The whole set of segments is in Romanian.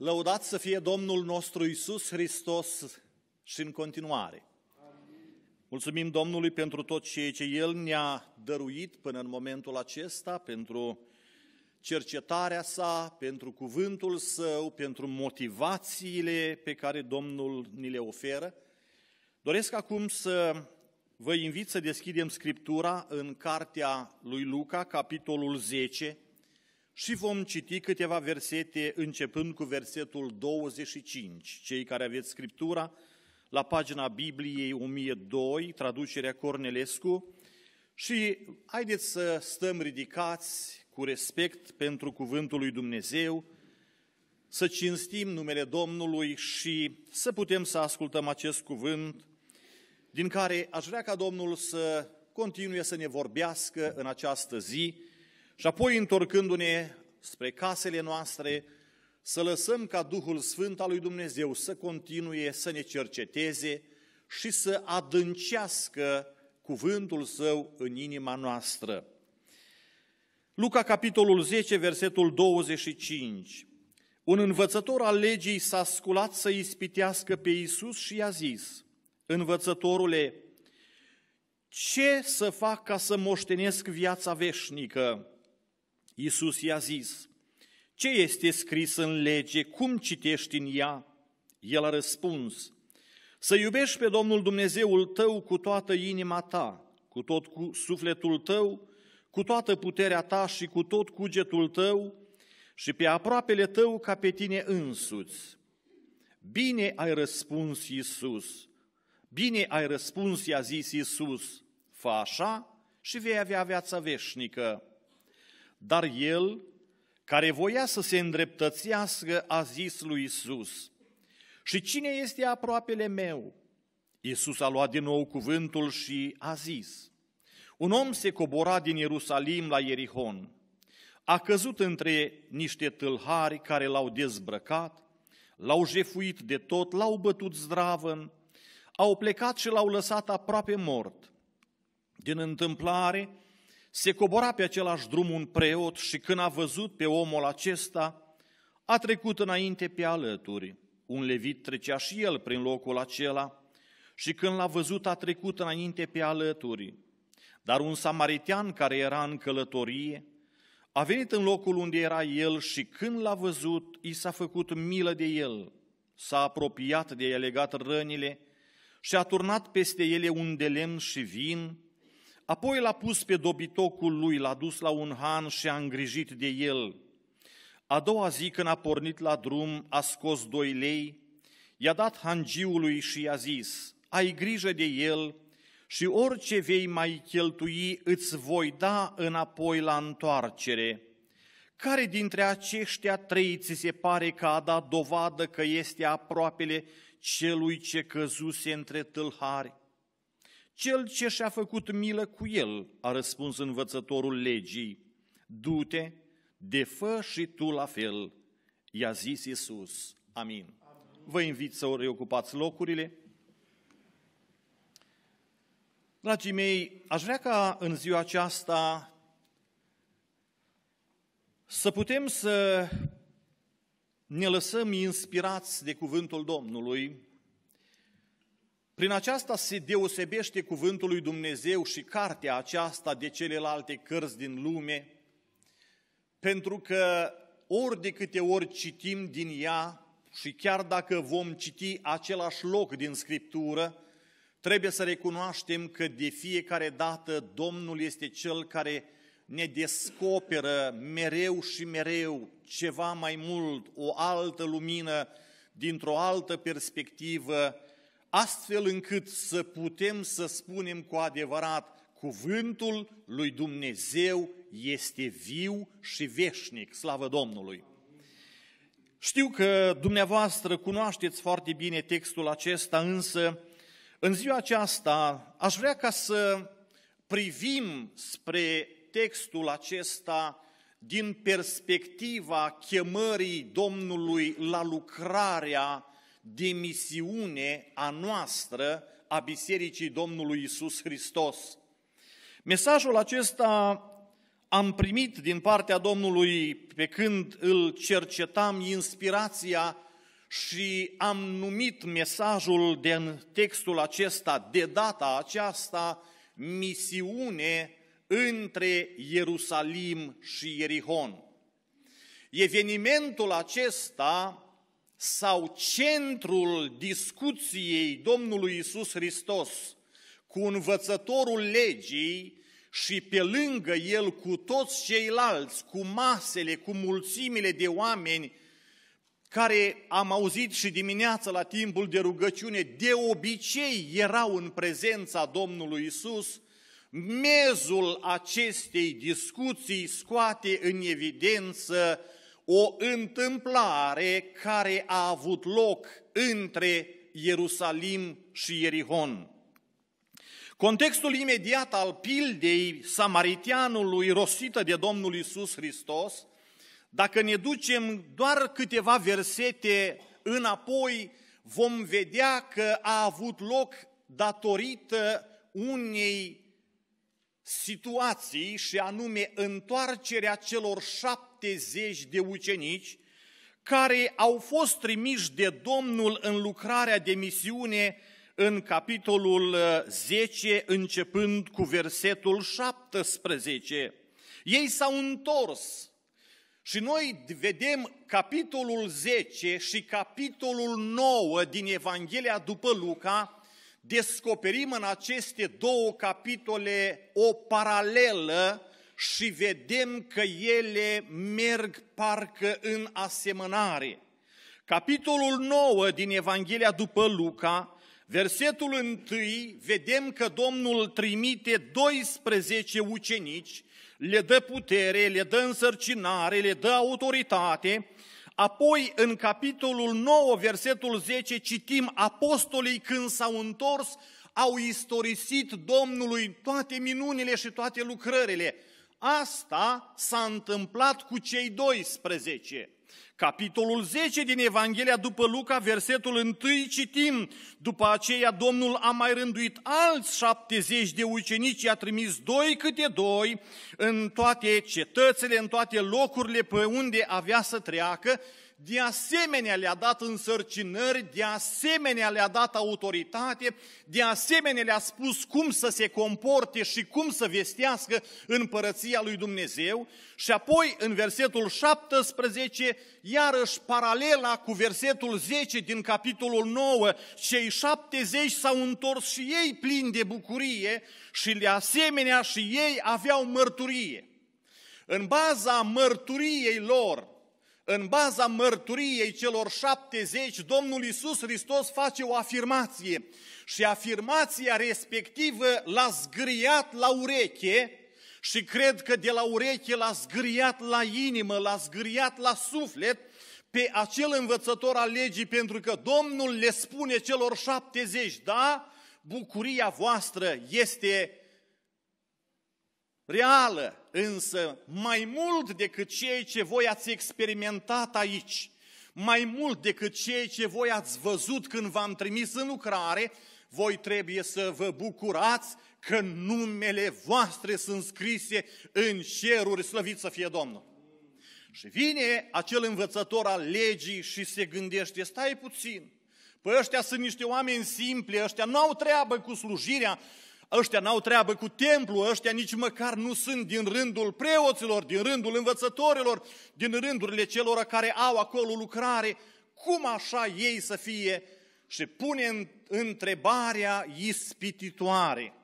Lăudat să fie Domnul nostru Isus Hristos și în continuare. Mulțumim Domnului pentru tot ceea ce El ne-a dăruit până în momentul acesta, pentru cercetarea sa, pentru cuvântul său, pentru motivațiile pe care Domnul ni le oferă. Doresc acum să vă invit să deschidem Scriptura în cartea lui Luca, capitolul 10, și vom citi câteva versete, începând cu versetul 25. Cei care aveți Scriptura, la pagina Bibliei 1002, traducerea Cornelescu, și haideți să stăm ridicați cu respect pentru cuvântul lui Dumnezeu, să cinstim numele Domnului și să putem să ascultăm acest cuvânt, din care aș vrea ca Domnul să continue să ne vorbească în această zi, și apoi, întorcându-ne spre casele noastre, să lăsăm ca Duhul Sfânt al lui Dumnezeu să continue să ne cerceteze și să adâncească cuvântul său în inima noastră. Luca, capitolul 10, versetul 25. Un învățător al legii s-a sculat să ispitească pe Iisus și i-a zis, Învățătorule, ce să fac ca să moștenesc viața veșnică? Iisus i-a zis, ce este scris în lege, cum citești în ea? El a răspuns, să iubești pe Domnul Dumnezeul tău cu toată inima ta, cu tot cu sufletul tău, cu toată puterea ta și cu tot cugetul tău și pe aproapele tău ca pe tine însuți. Bine ai răspuns, Iisus. Bine ai răspuns, i-a zis Iisus. Fă așa și vei avea viața veșnică. Dar el, care voia să se îndreptățească, a zis lui Isus, și cine este aproapele meu? Isus a luat din nou cuvântul și a zis, un om se cobora din Ierusalim la Ierihon, a căzut între niște tâlhari care l-au dezbrăcat, l-au jefuit de tot, l-au bătut zdravăn, au plecat și l-au lăsat aproape mort. Din întâmplare, se cobora pe același drum un preot și când a văzut pe omul acesta, a trecut înainte pe alături. Un levit trecea și el prin locul acela și când l-a văzut a trecut înainte pe alături. Dar un samaritian care era în călătorie a venit în locul unde era el și când l-a văzut, i s-a făcut milă de el, s-a apropiat de el, legat rănile și a turnat peste ele un de lemn și vin Apoi l-a pus pe dobitocul lui, l-a dus la un han și a îngrijit de el. A doua zi, când a pornit la drum, a scos doi lei, i-a dat hangiului și i-a zis, ai grijă de el și orice vei mai cheltui îți voi da înapoi la întoarcere. Care dintre aceștia trei ți se pare că a dat dovadă că este aproapele celui ce căzuse între tâlhari? Cel ce și-a făcut milă cu el, a răspuns învățătorul legii, du-te, de fă și tu la fel. I-a zis Iisus, amin. amin. Vă invit să reocupați locurile. Dragii mei, aș vrea ca în ziua aceasta să putem să ne lăsăm inspirați de cuvântul Domnului prin aceasta se deosebește cuvântul lui Dumnezeu și cartea aceasta de celelalte cărți din lume, pentru că ori de câte ori citim din ea și chiar dacă vom citi același loc din Scriptură, trebuie să recunoaștem că de fiecare dată Domnul este Cel care ne descoperă mereu și mereu ceva mai mult, o altă lumină, dintr-o altă perspectivă, astfel încât să putem să spunem cu adevărat, cuvântul lui Dumnezeu este viu și veșnic, slavă Domnului. Știu că dumneavoastră cunoașteți foarte bine textul acesta, însă în ziua aceasta aș vrea ca să privim spre textul acesta din perspectiva chemării Domnului la lucrarea de misiune a noastră a Bisericii Domnului Isus Hristos. Mesajul acesta am primit din partea Domnului pe când îl cercetam inspirația și am numit mesajul din textul acesta, de data aceasta, misiune între Ierusalim și Ierihon. Evenimentul acesta sau centrul discuției Domnului Isus Hristos cu învățătorul legii și pe lângă el cu toți ceilalți, cu masele, cu mulțimile de oameni care am auzit și dimineața la timpul de rugăciune, de obicei erau în prezența Domnului Isus, mezul acestei discuții scoate în evidență o întâmplare care a avut loc între Ierusalim și Ierihon. Contextul imediat al pildei samaritianului rostită de Domnul Isus Hristos, dacă ne ducem doar câteva versete înapoi, vom vedea că a avut loc datorită unei situații și anume întoarcerea celor șapte 70 de ucenici care au fost trimiși de Domnul în lucrarea de misiune în capitolul 10, uh, începând cu versetul 17. Ei s-au întors și noi vedem capitolul 10 și capitolul 9 din Evanghelia după Luca, descoperim în aceste două capitole o paralelă și vedem că ele merg parcă în asemănare. Capitolul 9 din Evanghelia după Luca, versetul 1, vedem că Domnul trimite 12 ucenici, le dă putere, le dă însărcinare, le dă autoritate, Apoi, în capitolul 9, versetul 10, citim apostolii când s-au întors, au istorisit Domnului toate minunile și toate lucrările Asta s-a întâmplat cu cei 12. Capitolul 10 din Evanghelia după Luca, versetul 1, citim, după aceea Domnul a mai rânduit alți 70 de ucenici, i-a trimis doi câte doi în toate cetățile, în toate locurile pe unde avea să treacă de asemenea le-a dat însărcinări, de asemenea le-a dat autoritate, de asemenea le-a spus cum să se comporte și cum să vestească împărăția lui Dumnezeu. Și apoi, în versetul 17, iarăși paralela cu versetul 10 din capitolul 9, cei 70 s-au întors și ei plini de bucurie și de asemenea și ei aveau mărturie. În baza mărturiei lor, în baza mărturiei celor 70, Domnul Iisus Hristos face o afirmație și afirmația respectivă l-a zgriat la ureche și cred că de la ureche l-a zgriat la inimă, l-a zgriat la suflet pe acel învățător al legii, pentru că Domnul le spune celor 70, da, bucuria voastră este reală, însă mai mult decât ceea ce voi ați experimentat aici, mai mult decât ceea ce voi ați văzut când v-am trimis în lucrare, voi trebuie să vă bucurați că numele voastre sunt scrise în ceruri, slăvit să fie Domnul. Și vine acel învățător al legii și se gândește, stai puțin, păi ăștia sunt niște oameni simpli, ăștia nu au treabă cu slujirea, ăștia n-au treabă cu templu, ăștia nici măcar nu sunt din rândul preoților, din rândul învățătorilor, din rândurile celor care au acolo lucrare. Cum așa ei să fie? Și pune întrebarea ispititoare.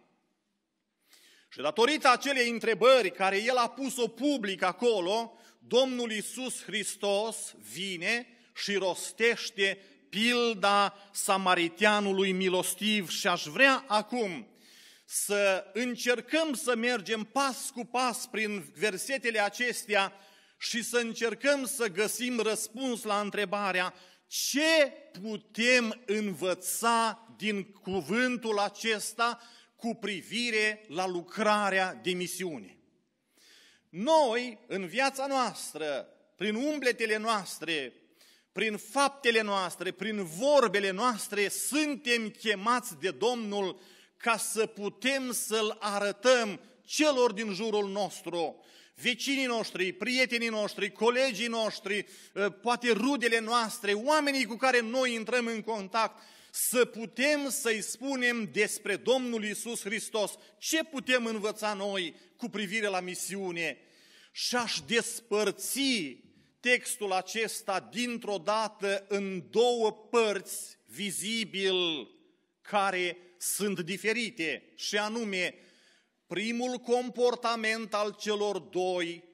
Și datorită acelei întrebări care el a pus-o public acolo, Domnul Iisus Hristos vine și rostește pilda samariteanului milostiv și aș vrea acum să încercăm să mergem pas cu pas prin versetele acestea și să încercăm să găsim răspuns la întrebarea ce putem învăța din cuvântul acesta cu privire la lucrarea de misiune. Noi, în viața noastră, prin umbletele noastre, prin faptele noastre, prin vorbele noastre, suntem chemați de Domnul ca să putem să-L arătăm celor din jurul nostru, vecinii noștri, prietenii noștri, colegii noștri, ă, poate rudele noastre, oamenii cu care noi intrăm în contact, să putem să-i spunem despre Domnul Isus Hristos, ce putem învăța noi cu privire la misiune. Și aș despărți textul acesta dintr-o dată în două părți vizibil care sunt diferite și anume primul comportament al celor doi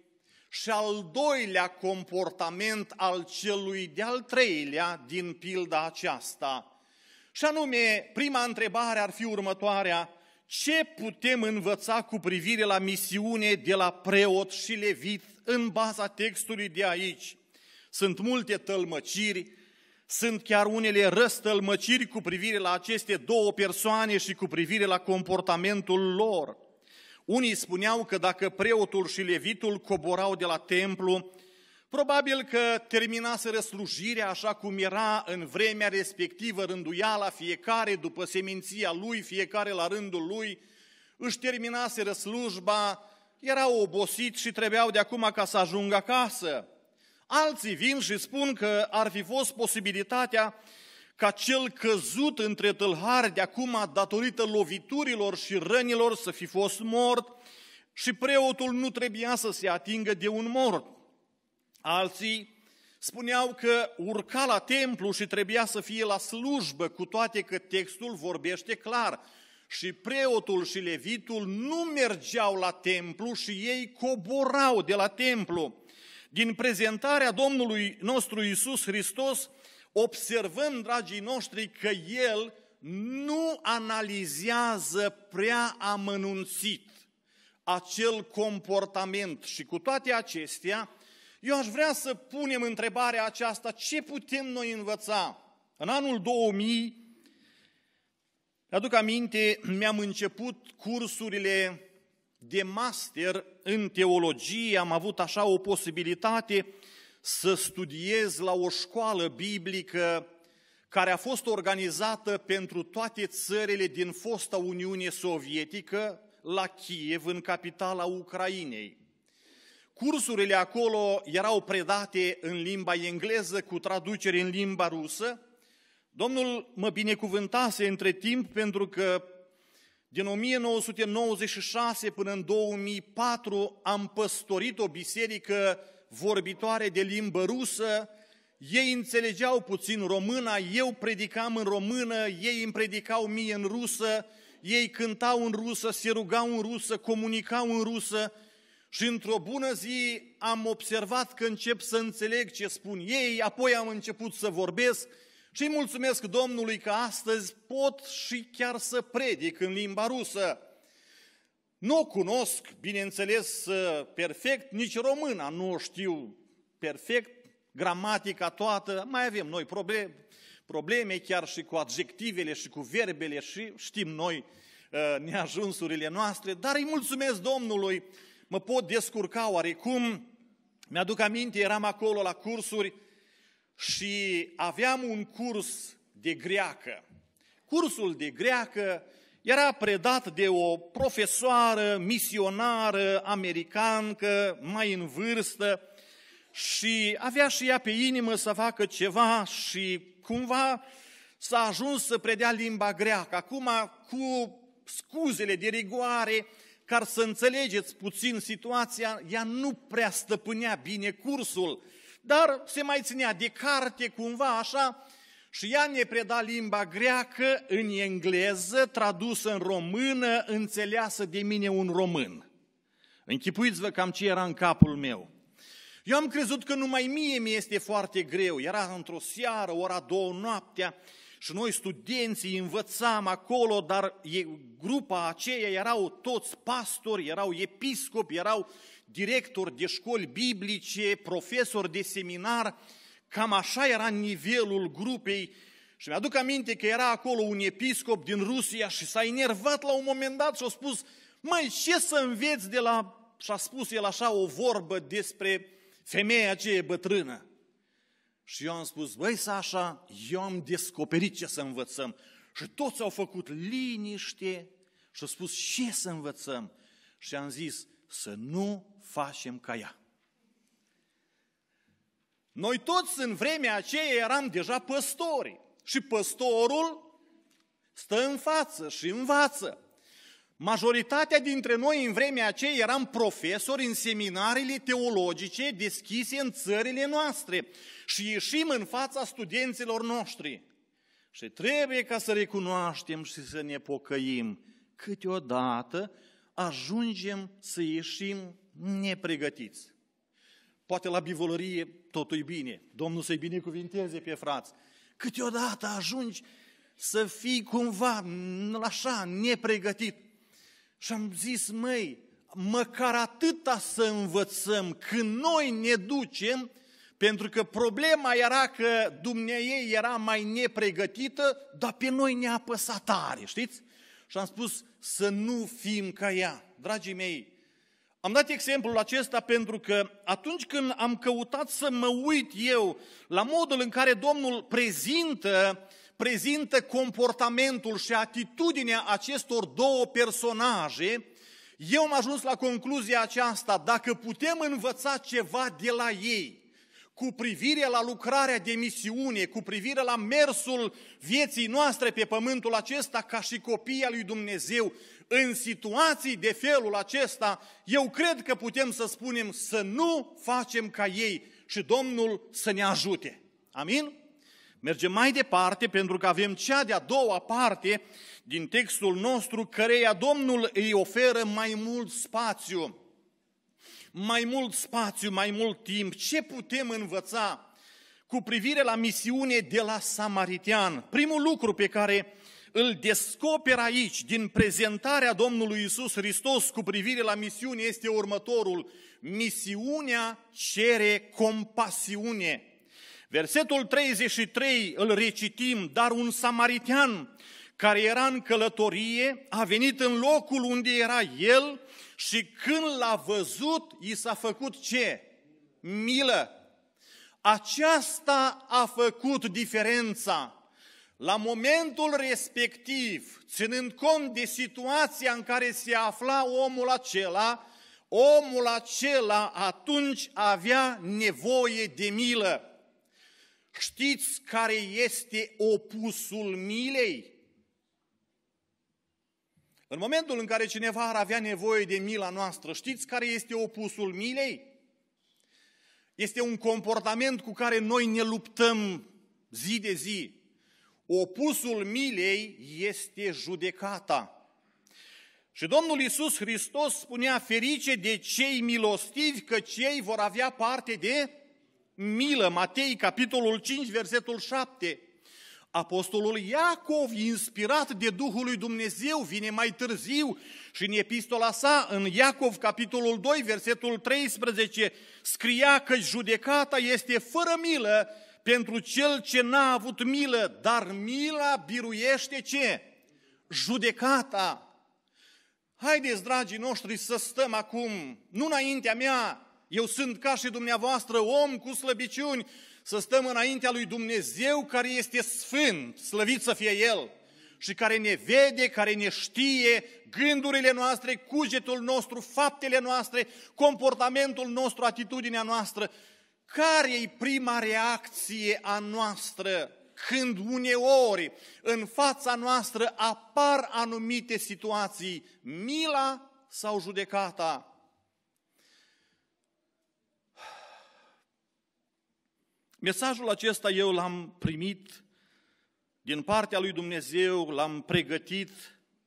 și al doilea comportament al celui de-al treilea din pilda aceasta. Și anume, prima întrebare ar fi următoarea, ce putem învăța cu privire la misiune de la preot și levit în baza textului de aici? Sunt multe tălmăciri, sunt chiar unele răstălmăciri cu privire la aceste două persoane și cu privire la comportamentul lor. Unii spuneau că dacă preotul și levitul coborau de la templu, probabil că terminase răslujirea așa cum era în vremea respectivă rânduiala fiecare după seminția lui, fiecare la rândul lui, își terminase răslujba, erau obosit și trebuiau de acum ca să ajungă acasă. Alții vin și spun că ar fi fost posibilitatea ca cel căzut între tâlhari de acum, datorită loviturilor și rănilor, să fi fost mort și preotul nu trebuia să se atingă de un mort. Alții spuneau că urca la templu și trebuia să fie la slujbă, cu toate că textul vorbește clar. Și preotul și levitul nu mergeau la templu și ei coborau de la templu. Din prezentarea Domnului nostru Isus Hristos, observăm, dragii noștri, că El nu analizează prea amănunțit acel comportament și cu toate acestea, eu aș vrea să punem întrebarea aceasta, ce putem noi învăța? În anul 2000, aduc aminte, mi-am început cursurile de master în teologie, am avut așa o posibilitate să studiez la o școală biblică care a fost organizată pentru toate țările din fosta Uniune Sovietică la Kiev, în capitala Ucrainei. Cursurile acolo erau predate în limba engleză cu traducere în limba rusă. Domnul mă binecuvântase între timp pentru că din 1996 până în 2004 am păstorit o biserică vorbitoare de limbă rusă, ei înțelegeau puțin româna, eu predicam în română, ei îmi predicau mie în rusă, ei cântau în rusă, se rugau în rusă, comunicau în rusă și într-o bună zi am observat că încep să înțeleg ce spun ei, apoi am început să vorbesc și mulțumesc Domnului că astăzi pot și chiar să predic în limba rusă. Nu o cunosc, bineînțeles, perfect, nici româna nu o știu perfect, gramatica toată, mai avem noi probleme, probleme chiar și cu adjectivele și cu verbele și știm noi uh, neajunsurile noastre, dar îi mulțumesc Domnului, mă pot descurca oarecum. Mi-aduc aminte, eram acolo la cursuri, și aveam un curs de greacă. Cursul de greacă era predat de o profesoară misionară americană mai în vârstă, și avea și ea pe inimă să facă ceva și cumva s-a ajuns să predea limba greacă. Acum, cu scuzele de rigoare, ca să înțelegeți puțin situația, ea nu prea stăpânea bine cursul dar se mai ținea de carte cumva așa și ea ne preda limba greacă în engleză, tradusă în română, înțeleasă de mine un român. Închipuiți-vă cam ce era în capul meu. Eu am crezut că numai mie mi este foarte greu. Era într-o seară, ora două noaptea, și noi studenții învățam acolo, dar grupa aceea erau toți pastori, erau episcopi, erau director de școli biblice, profesor de seminar, cam așa era nivelul grupei. Și mi-aduc aminte că era acolo un episcop din Rusia și s-a enervat la un moment dat și a spus, mai ce să înveți de la... Și a spus el așa o vorbă despre femeia aceea bătrână. Și eu am spus, băi, Sașa, eu am descoperit ce să învățăm. Și toți au făcut liniște și au spus, ce să învățăm? Și am zis, să nu facem ca ea. Noi toți în vremea aceea eram deja păstori și păstorul stă în față și învață. Majoritatea dintre noi în vremea aceea eram profesori în seminariile teologice deschise în țările noastre și ieșim în fața studenților noștri. Și trebuie ca să recunoaștem și să ne pocăim. Câteodată ajungem să ieșim nepregătiți. Poate la bivolărie totul e bine, Domnul să-i binecuvinteze pe frați. Câteodată ajungi să fii cumva așa, nepregătit. Și am zis, măi, măcar atâta să învățăm când noi ne ducem, pentru că problema era că Dumnezeu era mai nepregătită, dar pe noi ne apăsa tare, știți? Și am spus să nu fim ca ea. Dragii mei, am dat exemplul acesta pentru că atunci când am căutat să mă uit eu la modul în care Domnul prezintă, prezintă comportamentul și atitudinea acestor două personaje, eu am ajuns la concluzia aceasta, dacă putem învăța ceva de la ei, cu privire la lucrarea de misiune, cu privire la mersul vieții noastre pe pământul acesta ca și copii al lui Dumnezeu, în situații de felul acesta, eu cred că putem să spunem să nu facem ca ei și Domnul să ne ajute. Amin? Mergem mai departe pentru că avem cea de-a doua parte din textul nostru căreia Domnul îi oferă mai mult spațiu mai mult spațiu, mai mult timp, ce putem învăța cu privire la misiune de la Samaritian? Primul lucru pe care îl descoper aici din prezentarea Domnului Isus Hristos cu privire la misiune este următorul. Misiunea cere compasiune. Versetul 33 îl recitim, dar un samaritian care era în călătorie a venit în locul unde era el și când l-a văzut, i s-a făcut ce? Milă. Aceasta a făcut diferența. La momentul respectiv, ținând cont de situația în care se afla omul acela, omul acela atunci avea nevoie de milă. Știți care este opusul milei? În momentul în care cineva ar avea nevoie de mila noastră, știți care este opusul milei? Este un comportament cu care noi ne luptăm zi de zi. Opusul milei este judecata. Și Domnul Iisus Hristos spunea, ferice de cei milostivi, că cei vor avea parte de milă. Matei, capitolul 5, versetul 7. Apostolul Iacov, inspirat de Duhul lui Dumnezeu, vine mai târziu și în epistola sa, în Iacov, capitolul 2, versetul 13, scria că judecata este fără milă pentru cel ce n-a avut milă, dar mila biruiește ce? Judecata. Haideți, dragii noștri, să stăm acum, nu înaintea mea, eu sunt ca și dumneavoastră om cu slăbiciuni, să stăm înaintea lui Dumnezeu care este sfânt, slăvit să fie El, și care ne vede, care ne știe gândurile noastre, cugetul nostru, faptele noastre, comportamentul nostru, atitudinea noastră. Care e prima reacție a noastră când uneori în fața noastră apar anumite situații, mila sau judecata? Mesajul acesta eu l-am primit din partea lui Dumnezeu, l-am pregătit,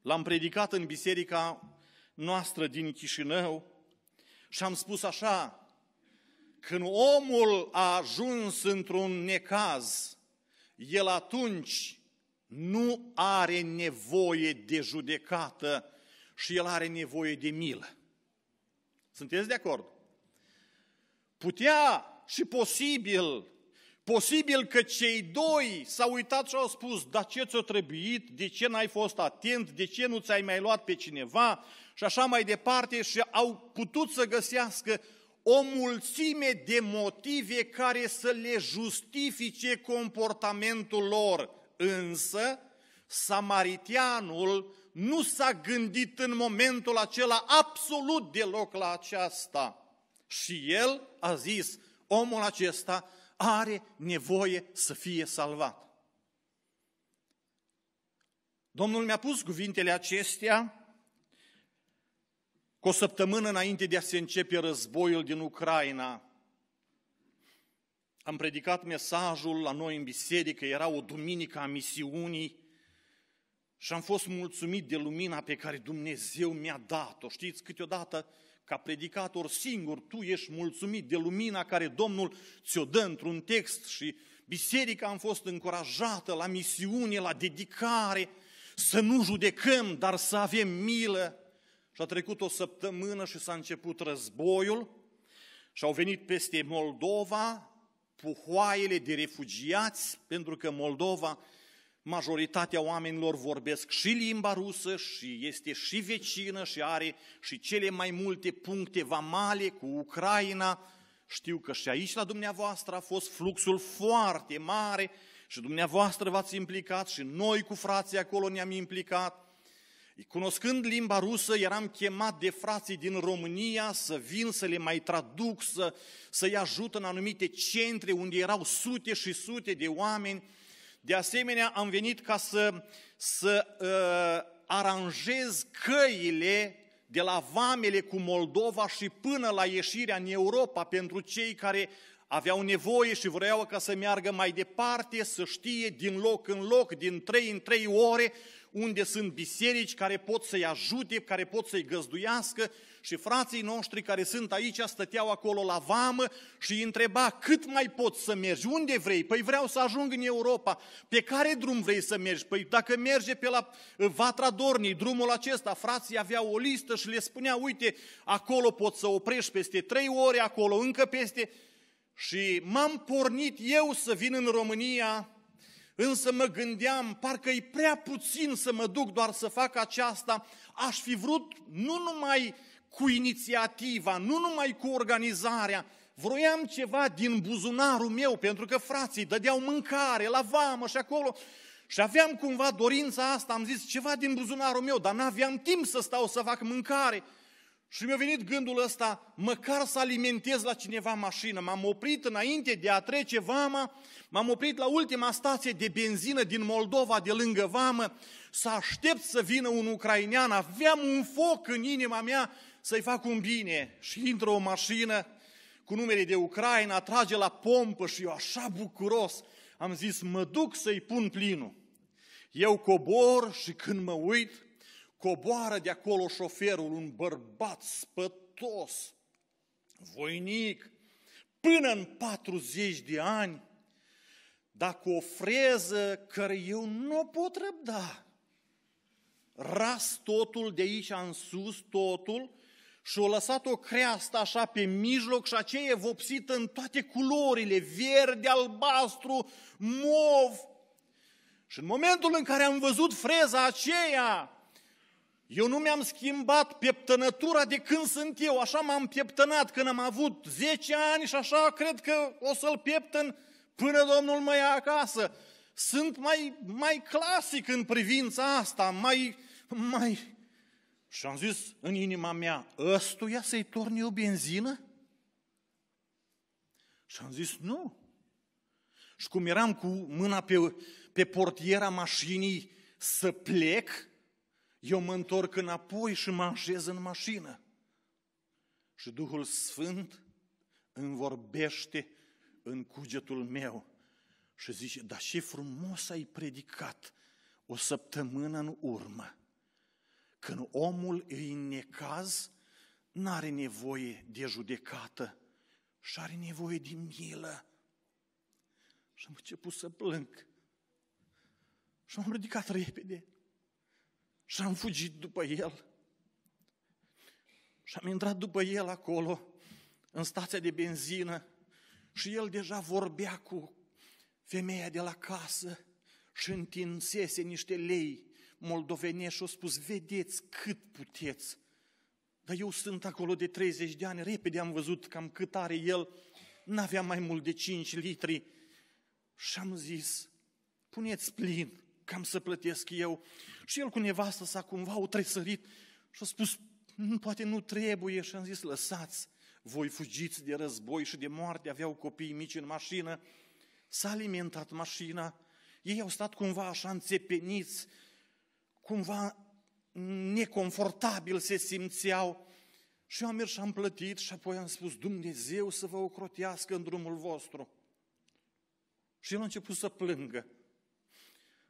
l-am predicat în biserica noastră din Chișinău și am spus așa, când omul a ajuns într-un necaz, el atunci nu are nevoie de judecată și el are nevoie de milă. Sunteți de acord? Putea și posibil Posibil că cei doi s-au uitat și au spus, dar ce ți a trebuit, de ce n-ai fost atent, de ce nu ți-ai mai luat pe cineva și așa mai departe și au putut să găsească o mulțime de motive care să le justifice comportamentul lor. Însă, samaritianul nu s-a gândit în momentul acela absolut deloc la aceasta. Și el a zis, omul acesta are nevoie să fie salvat. Domnul mi-a pus cuvintele acestea cu o săptămână înainte de a se începe războiul din Ucraina. Am predicat mesajul la noi în biserică, era o duminică a misiunii și am fost mulțumit de lumina pe care Dumnezeu mi-a dat-o. Știți, câteodată, ca predicator singur, tu ești mulțumit de lumina care Domnul ți-o dă într-un text și biserica am fost încurajată la misiune, la dedicare, să nu judecăm, dar să avem milă. Și a trecut o săptămână și s-a început războiul și au venit peste Moldova puhoaiele de refugiați, pentru că Moldova majoritatea oamenilor vorbesc și limba rusă și este și vecină și are și cele mai multe puncte vamale cu Ucraina. Știu că și aici la dumneavoastră a fost fluxul foarte mare și dumneavoastră v-ați implicat și noi cu frații acolo ne-am implicat. Cunoscând limba rusă, eram chemat de frații din România să vin să le mai traduc, să, să-i ajut în anumite centre unde erau sute și sute de oameni de asemenea, am venit ca să, să uh, aranjez căile de la vamele cu Moldova și până la ieșirea în Europa pentru cei care aveau nevoie și vreau ca să meargă mai departe, să știe din loc în loc, din trei în trei ore, unde sunt biserici care pot să-i ajute, care pot să-i găzduiască și frații noștri care sunt aici stăteau acolo la vamă și îi întreba cât mai poți să mergi, unde vrei? Păi vreau să ajung în Europa, pe care drum vrei să mergi? Păi dacă merge pe la uh, Vatra Dornii, drumul acesta, frații aveau o listă și le spunea, uite, acolo poți să oprești peste trei ore, acolo încă peste... Și m-am pornit eu să vin în România Însă mă gândeam, parcă e prea puțin să mă duc doar să fac aceasta. Aș fi vrut nu numai cu inițiativa, nu numai cu organizarea. Vroiam ceva din buzunarul meu, pentru că frații dădeau mâncare la vamă și acolo. Și aveam cumva dorința asta, am zis ceva din buzunarul meu, dar n-aveam timp să stau să fac mâncare. Și mi-a venit gândul ăsta, măcar să alimentez la cineva mașină. M-am oprit înainte de a trece vama, m-am oprit la ultima stație de benzină din Moldova, de lângă vamă, să aștept să vină un ucrainean. Aveam un foc în inima mea să-i fac un bine și intră o mașină cu numele de Ucraina, trage la pompă și eu așa bucuros am zis, mă duc să-i pun plinul. Eu cobor și când mă uit, coboară de acolo șoferul, un bărbat spătos, voinic, până în 40 de ani, dacă o freză care eu nu pot răbda. Ras totul de aici în sus, totul, și o lăsat o creastă așa pe mijloc și aceea e vopsită în toate culorile, verde, albastru, mov. Și în momentul în care am văzut freza aceea, eu nu mi-am schimbat pieptănătura de când sunt eu, așa m-am pieptănat când am avut 10 ani și așa cred că o să-l pieptăn până Domnul mă ia acasă. Sunt mai, mai clasic în privința asta, mai, mai, și am zis în inima mea, ăstuia să-i torni o benzină? Și am zis, nu. Și cum eram cu mâna pe, pe portiera mașinii să plec, eu mă întorc înapoi și mă așez în mașină. Și Duhul Sfânt îmi vorbește în cugetul meu și zice, dar ce frumos ai predicat o săptămână în urmă. Când omul e în necaz, nu are nevoie de judecată și are nevoie de milă. Și am început să plâng. Și m-am ridicat repede. Și am fugit după el. Și am intrat după el acolo, în stația de benzină. Și el deja vorbea cu femeia de la casă și întinsese niște lei moldovenești și au spus, vedeți cât puteți. Dar eu sunt acolo de 30 de ani, repede am văzut cam cât are el, n avea mai mult de 5 litri. Și am zis, puneți plin, cam să plătesc eu. Și el cu nevastă s-a cumva au tresărit și a spus, hm, poate nu trebuie. Și am zis, lăsați, voi fugiți de război și de moarte, aveau copii mici în mașină. S-a alimentat mașina, ei au stat cumva așa înțepeniți cumva neconfortabil se simțeau. Și eu am mers și am plătit și apoi am spus, Dumnezeu să vă ocrotească în drumul vostru. Și el a început să plângă.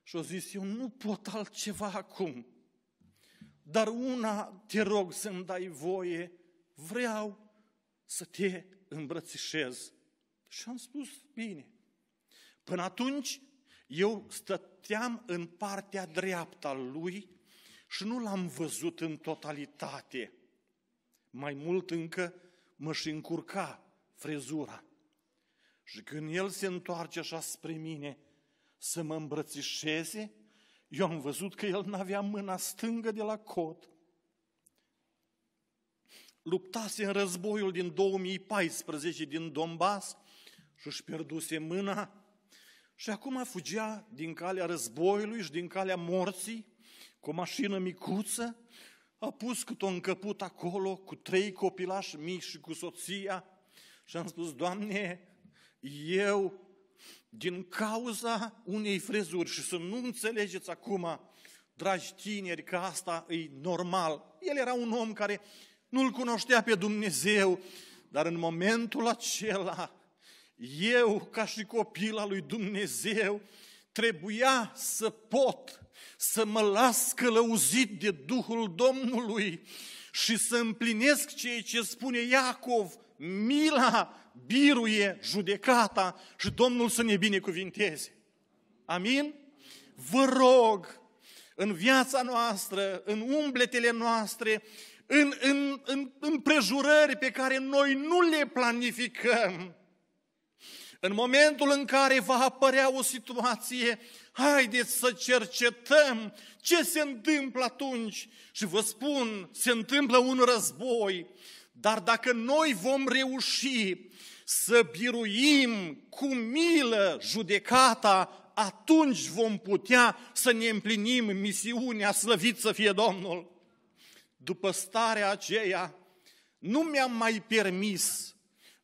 Și a zis, eu nu pot altceva acum, dar una te rog să-mi dai voie, vreau să te îmbrățișez. Și am spus, bine. Până atunci eu stăteam în partea dreapta lui și nu l-am văzut în totalitate. Mai mult încă mă și încurca frezura. Și când el se întoarce așa spre mine să mă îmbrățișeze, eu am văzut că el n-avea mâna stângă de la cot. Luptase în războiul din 2014 din Donbass și își pierduse mâna și acum fugea din calea războiului și din calea morții, cu o mașină micuță, a pus cât o încăput acolo, cu trei copilași mici și cu soția, și am spus, Doamne, eu, din cauza unei frezuri, și să nu înțelegeți acum, dragi tineri, că asta e normal. El era un om care nu-L cunoștea pe Dumnezeu, dar în momentul acela eu, ca și copil al lui Dumnezeu, trebuia să pot să mă las călăuzit de Duhul Domnului și să împlinesc ceea ce spune Iacov, mila biruie judecata și Domnul să ne binecuvinteze. Amin? Vă rog, în viața noastră, în umbletele noastre, în, în, în, în prejurări pe care noi nu le planificăm, în momentul în care va apărea o situație, haideți să cercetăm ce se întâmplă atunci. Și vă spun, se întâmplă un război, dar dacă noi vom reuși să biruim cu milă judecata, atunci vom putea să ne împlinim misiunea, slăvit să fie Domnul. După starea aceea, nu mi-am mai permis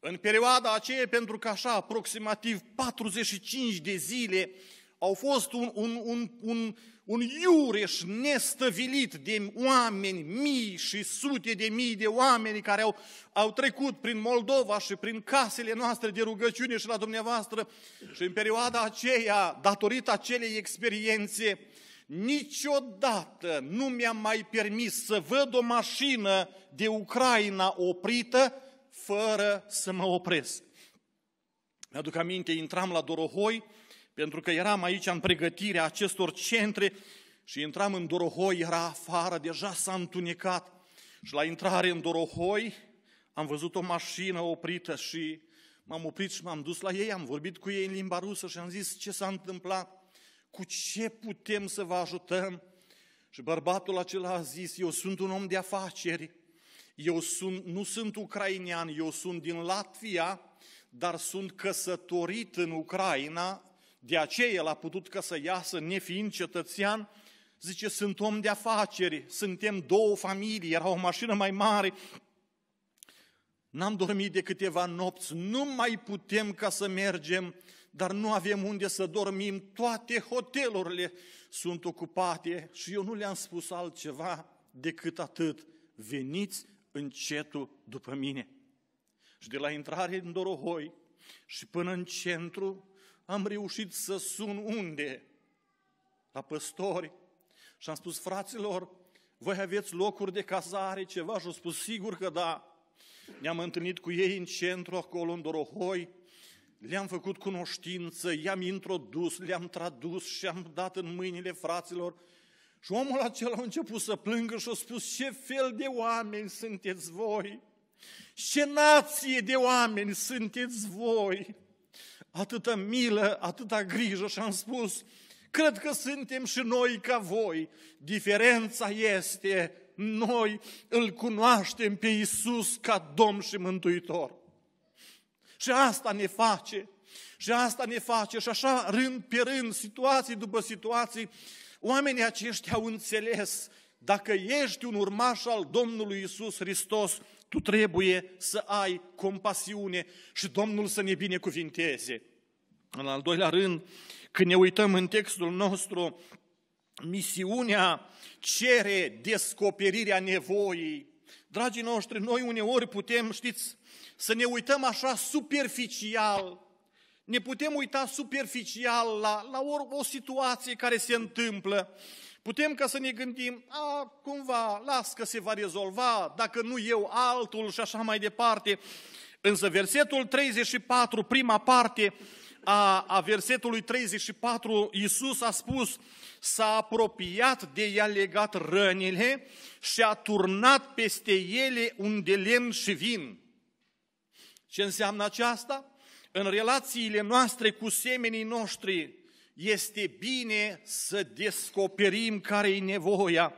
în perioada aceea, pentru că așa, aproximativ 45 de zile, au fost un, un, un, un, un iureș nestăvilit de oameni, mii și sute de mii de oameni care au, au trecut prin Moldova și prin casele noastre de rugăciune și la dumneavoastră. Și în perioada aceea, datorită acelei experiențe, niciodată nu mi-am mai permis să văd o mașină de Ucraina oprită fără să mă opresc. Mi-aduc aminte, intram la Dorohoi, pentru că eram aici în pregătirea acestor centre și intram în Dorohoi, era afară, deja s-a întunecat. Și la intrare în Dorohoi am văzut o mașină oprită și m-am oprit și m-am dus la ei, am vorbit cu ei în limba rusă și am zis ce s-a întâmplat, cu ce putem să vă ajutăm. Și bărbatul acela a zis, eu sunt un om de afaceri, eu sunt, nu sunt ucrainean, eu sunt din Latvia, dar sunt căsătorit în Ucraina, de aceea el a putut că să iasă nefiind cetățean, zice, sunt om de afaceri, suntem două familii, era o mașină mai mare, n-am dormit de câteva nopți, nu mai putem ca să mergem, dar nu avem unde să dormim, toate hotelurile sunt ocupate și eu nu le-am spus altceva decât atât, veniți încetul după mine. Și de la intrare în Dorohoi și până în centru am reușit să sun unde? La păstori. Și am spus, fraților, voi aveți locuri de cazare, ceva? Și au spus, sigur că da. Ne-am întâlnit cu ei în centru, acolo, în Dorohoi, le-am făcut cunoștință, i-am introdus, le-am tradus și am dat în mâinile fraților și omul acela a început să plângă și a spus, ce fel de oameni sunteți voi? Ce nație de oameni sunteți voi? Atâta milă, atâta grijă și am spus, cred că suntem și noi ca voi. Diferența este, noi îl cunoaștem pe Isus ca Domn și Mântuitor. Și asta ne face. Și asta ne face. Și așa, rând pe rând, situații după situații, Oamenii aceștia au înțeles, dacă ești un urmaș al Domnului Isus Hristos, tu trebuie să ai compasiune și Domnul să ne binecuvinteze. În al doilea rând, când ne uităm în textul nostru, misiunea cere descoperirea nevoii. Dragii noștri, noi uneori putem, știți, să ne uităm așa superficial ne putem uita superficial la, la o, o situație care se întâmplă. Putem ca să ne gândim, a, cumva, las că se va rezolva, dacă nu eu, altul și așa mai departe. Însă versetul 34, prima parte a, a versetului 34, Iisus a spus, s-a apropiat de ea legat rănile și a turnat peste ele un de lemn și vin. Ce înseamnă aceasta? în relațiile noastre cu semenii noștri, este bine să descoperim care e nevoia.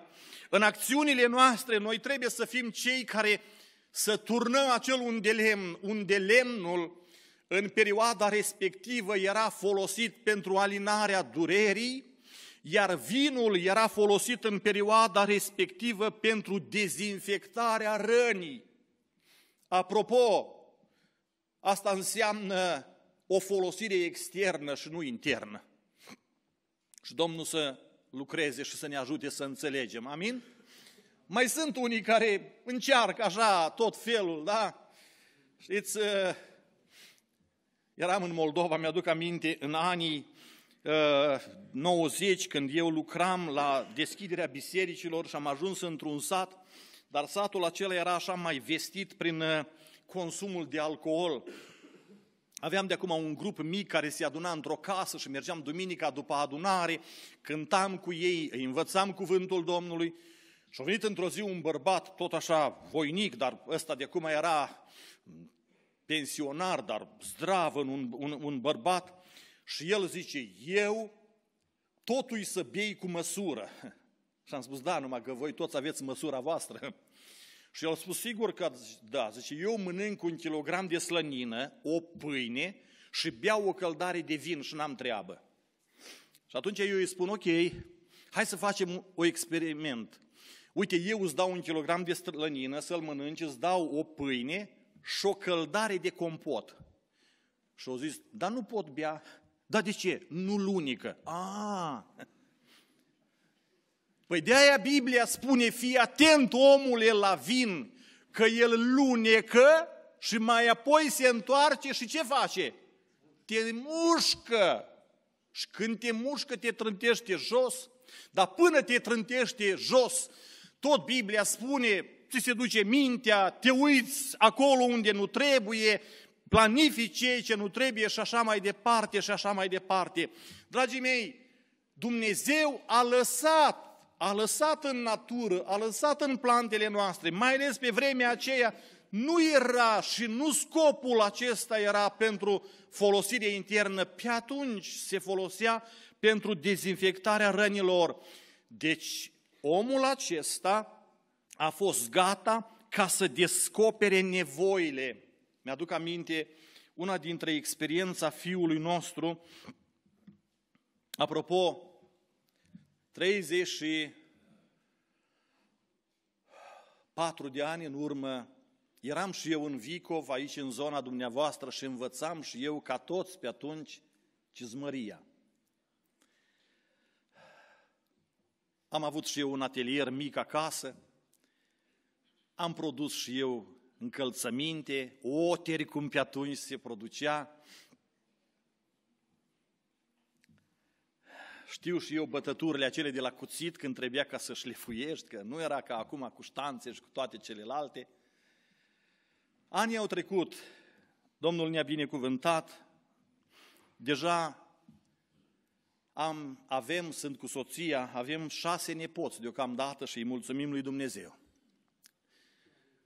În acțiunile noastre, noi trebuie să fim cei care să turnăm acel unde lemn, unde lemnul în perioada respectivă era folosit pentru alinarea durerii, iar vinul era folosit în perioada respectivă pentru dezinfectarea rănii. Apropo, asta înseamnă o folosire externă și nu internă. Și Domnul să lucreze și să ne ajute să înțelegem. Amin? Mai sunt unii care încearcă așa tot felul, da? Știți, uh, eram în Moldova, mi-aduc aminte, în anii 90, uh, când eu lucram la deschiderea bisericilor și am ajuns într-un sat, dar satul acela era așa mai vestit prin uh, consumul de alcool. Aveam de acum un grup mic care se aduna într-o casă și mergeam duminica după adunare, cântam cu ei, îi învățam cuvântul Domnului. Și a venit într-o zi un bărbat tot așa voinic, dar ăsta de acum era pensionar, dar zdrav, un, un, un bărbat, și el zice, eu totul să bei cu măsură. Și am spus, da, numai că voi toți aveți măsura voastră. Și el a spus, sigur că da, zice, eu mănânc un kilogram de slănină, o pâine și beau o căldare de vin și n-am treabă. Și atunci eu îi spun, ok, hai să facem un experiment. Uite, eu îți dau un kilogram de slănină să-l mănânci, îți dau o pâine și o căldare de compot. Și au zis, dar nu pot bea. Da, de ce? Nu lunică. Ah! Păi de-aia Biblia spune, fii atent omule la vin, că el lunecă și mai apoi se întoarce și ce face? Te mușcă! Și când te mușcă, te trântește jos. Dar până te trântește jos, tot Biblia spune, ți se duce mintea, te uiți acolo unde nu trebuie, planifici ceea ce nu trebuie și așa mai departe și așa mai departe. Dragii mei, Dumnezeu a lăsat a lăsat în natură, a lăsat în plantele noastre, mai ales pe vremea aceea, nu era și nu scopul acesta era pentru folosire internă. Pe atunci se folosea pentru dezinfectarea rănilor. Deci omul acesta a fost gata ca să descopere nevoile. Mi-aduc aminte una dintre experiența fiului nostru, apropo 34 de ani în urmă, eram și eu în Vicov, aici în zona dumneavoastră, și învățam și eu, ca toți pe atunci, cizmăria. Am avut și eu un atelier mic acasă, am produs și eu încălțăminte, oteri cum pe atunci se producea, Știu și eu bătăturile acele de la cuțit când trebuia ca să șlefuiești, că nu era ca acum cu ștanțe și cu toate celelalte. Anii au trecut, Domnul ne-a binecuvântat, deja am, avem, sunt cu soția, avem șase nepoți deocamdată și îi mulțumim lui Dumnezeu.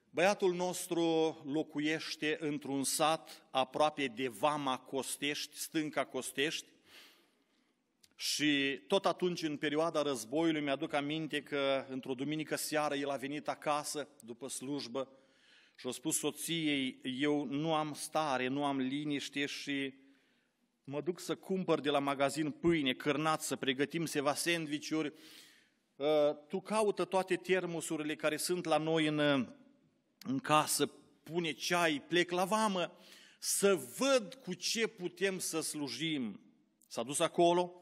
Băiatul nostru locuiește într-un sat aproape de Vama Costești, Stânca Costești, și tot atunci, în perioada războiului, mi-aduc aminte că într-o duminică seară el a venit acasă după slujbă și a spus soției, eu nu am stare, nu am liniște și mă duc să cumpăr de la magazin pâine, cârnați, să pregătim seva sandvișuri. Ă, tu caută toate termosurile care sunt la noi în, în casă, pune ceai, plec la vamă, să văd cu ce putem să slujim. S-a dus acolo,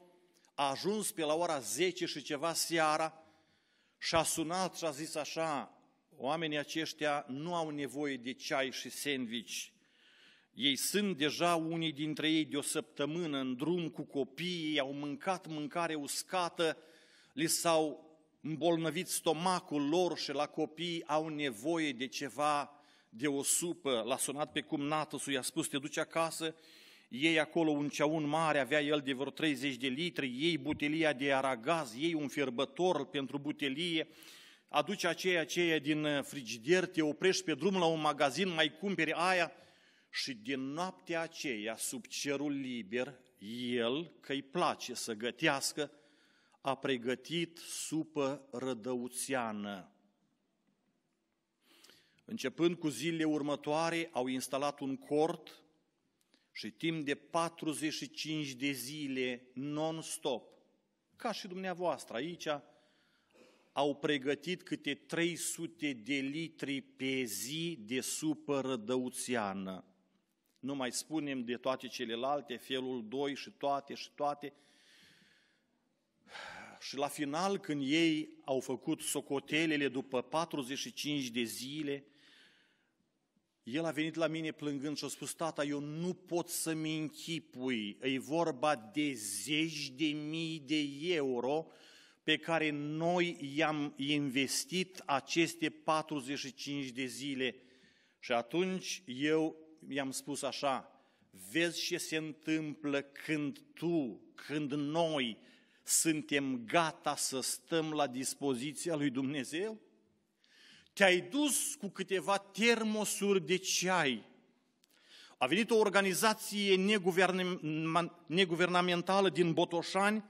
a ajuns pe la ora 10 și ceva seara și a sunat și a zis așa, oamenii aceștia nu au nevoie de ceai și sandwich. Ei sunt deja unii dintre ei de o săptămână în drum cu copiii, au mâncat mâncare uscată, li s-au îmbolnăvit stomacul lor și la copii au nevoie de ceva, de o supă. L-a sunat pe cumnată, i-a spus, te duci acasă ei acolo un ceaun mare, avea el de vreo 30 de litri, ei butelia de aragaz, ei un fierbător pentru butelie, aduce aceea aceea din uh, frigider, te oprești pe drum la un magazin, mai cumperi aia și din noaptea aceea, sub cerul liber, el, că-i place să gătească, a pregătit supă rădăuțeană. Începând cu zilele următoare, au instalat un cort și timp de 45 de zile non-stop, ca și dumneavoastră aici, au pregătit câte 300 de litri pe zi de supă rădăuțeană. Nu mai spunem de toate celelalte, felul 2 și toate și toate. Și la final, când ei au făcut socotelele după 45 de zile, el a venit la mine plângând și a spus, tata, eu nu pot să-mi închipui, e vorba de zeci de mii de euro pe care noi i-am investit aceste 45 de zile. Și atunci eu i-am spus așa, vezi ce se întâmplă când tu, când noi suntem gata să stăm la dispoziția lui Dumnezeu? te-ai dus cu câteva termosuri de ceai. A venit o organizație neguvernamentală din Botoșani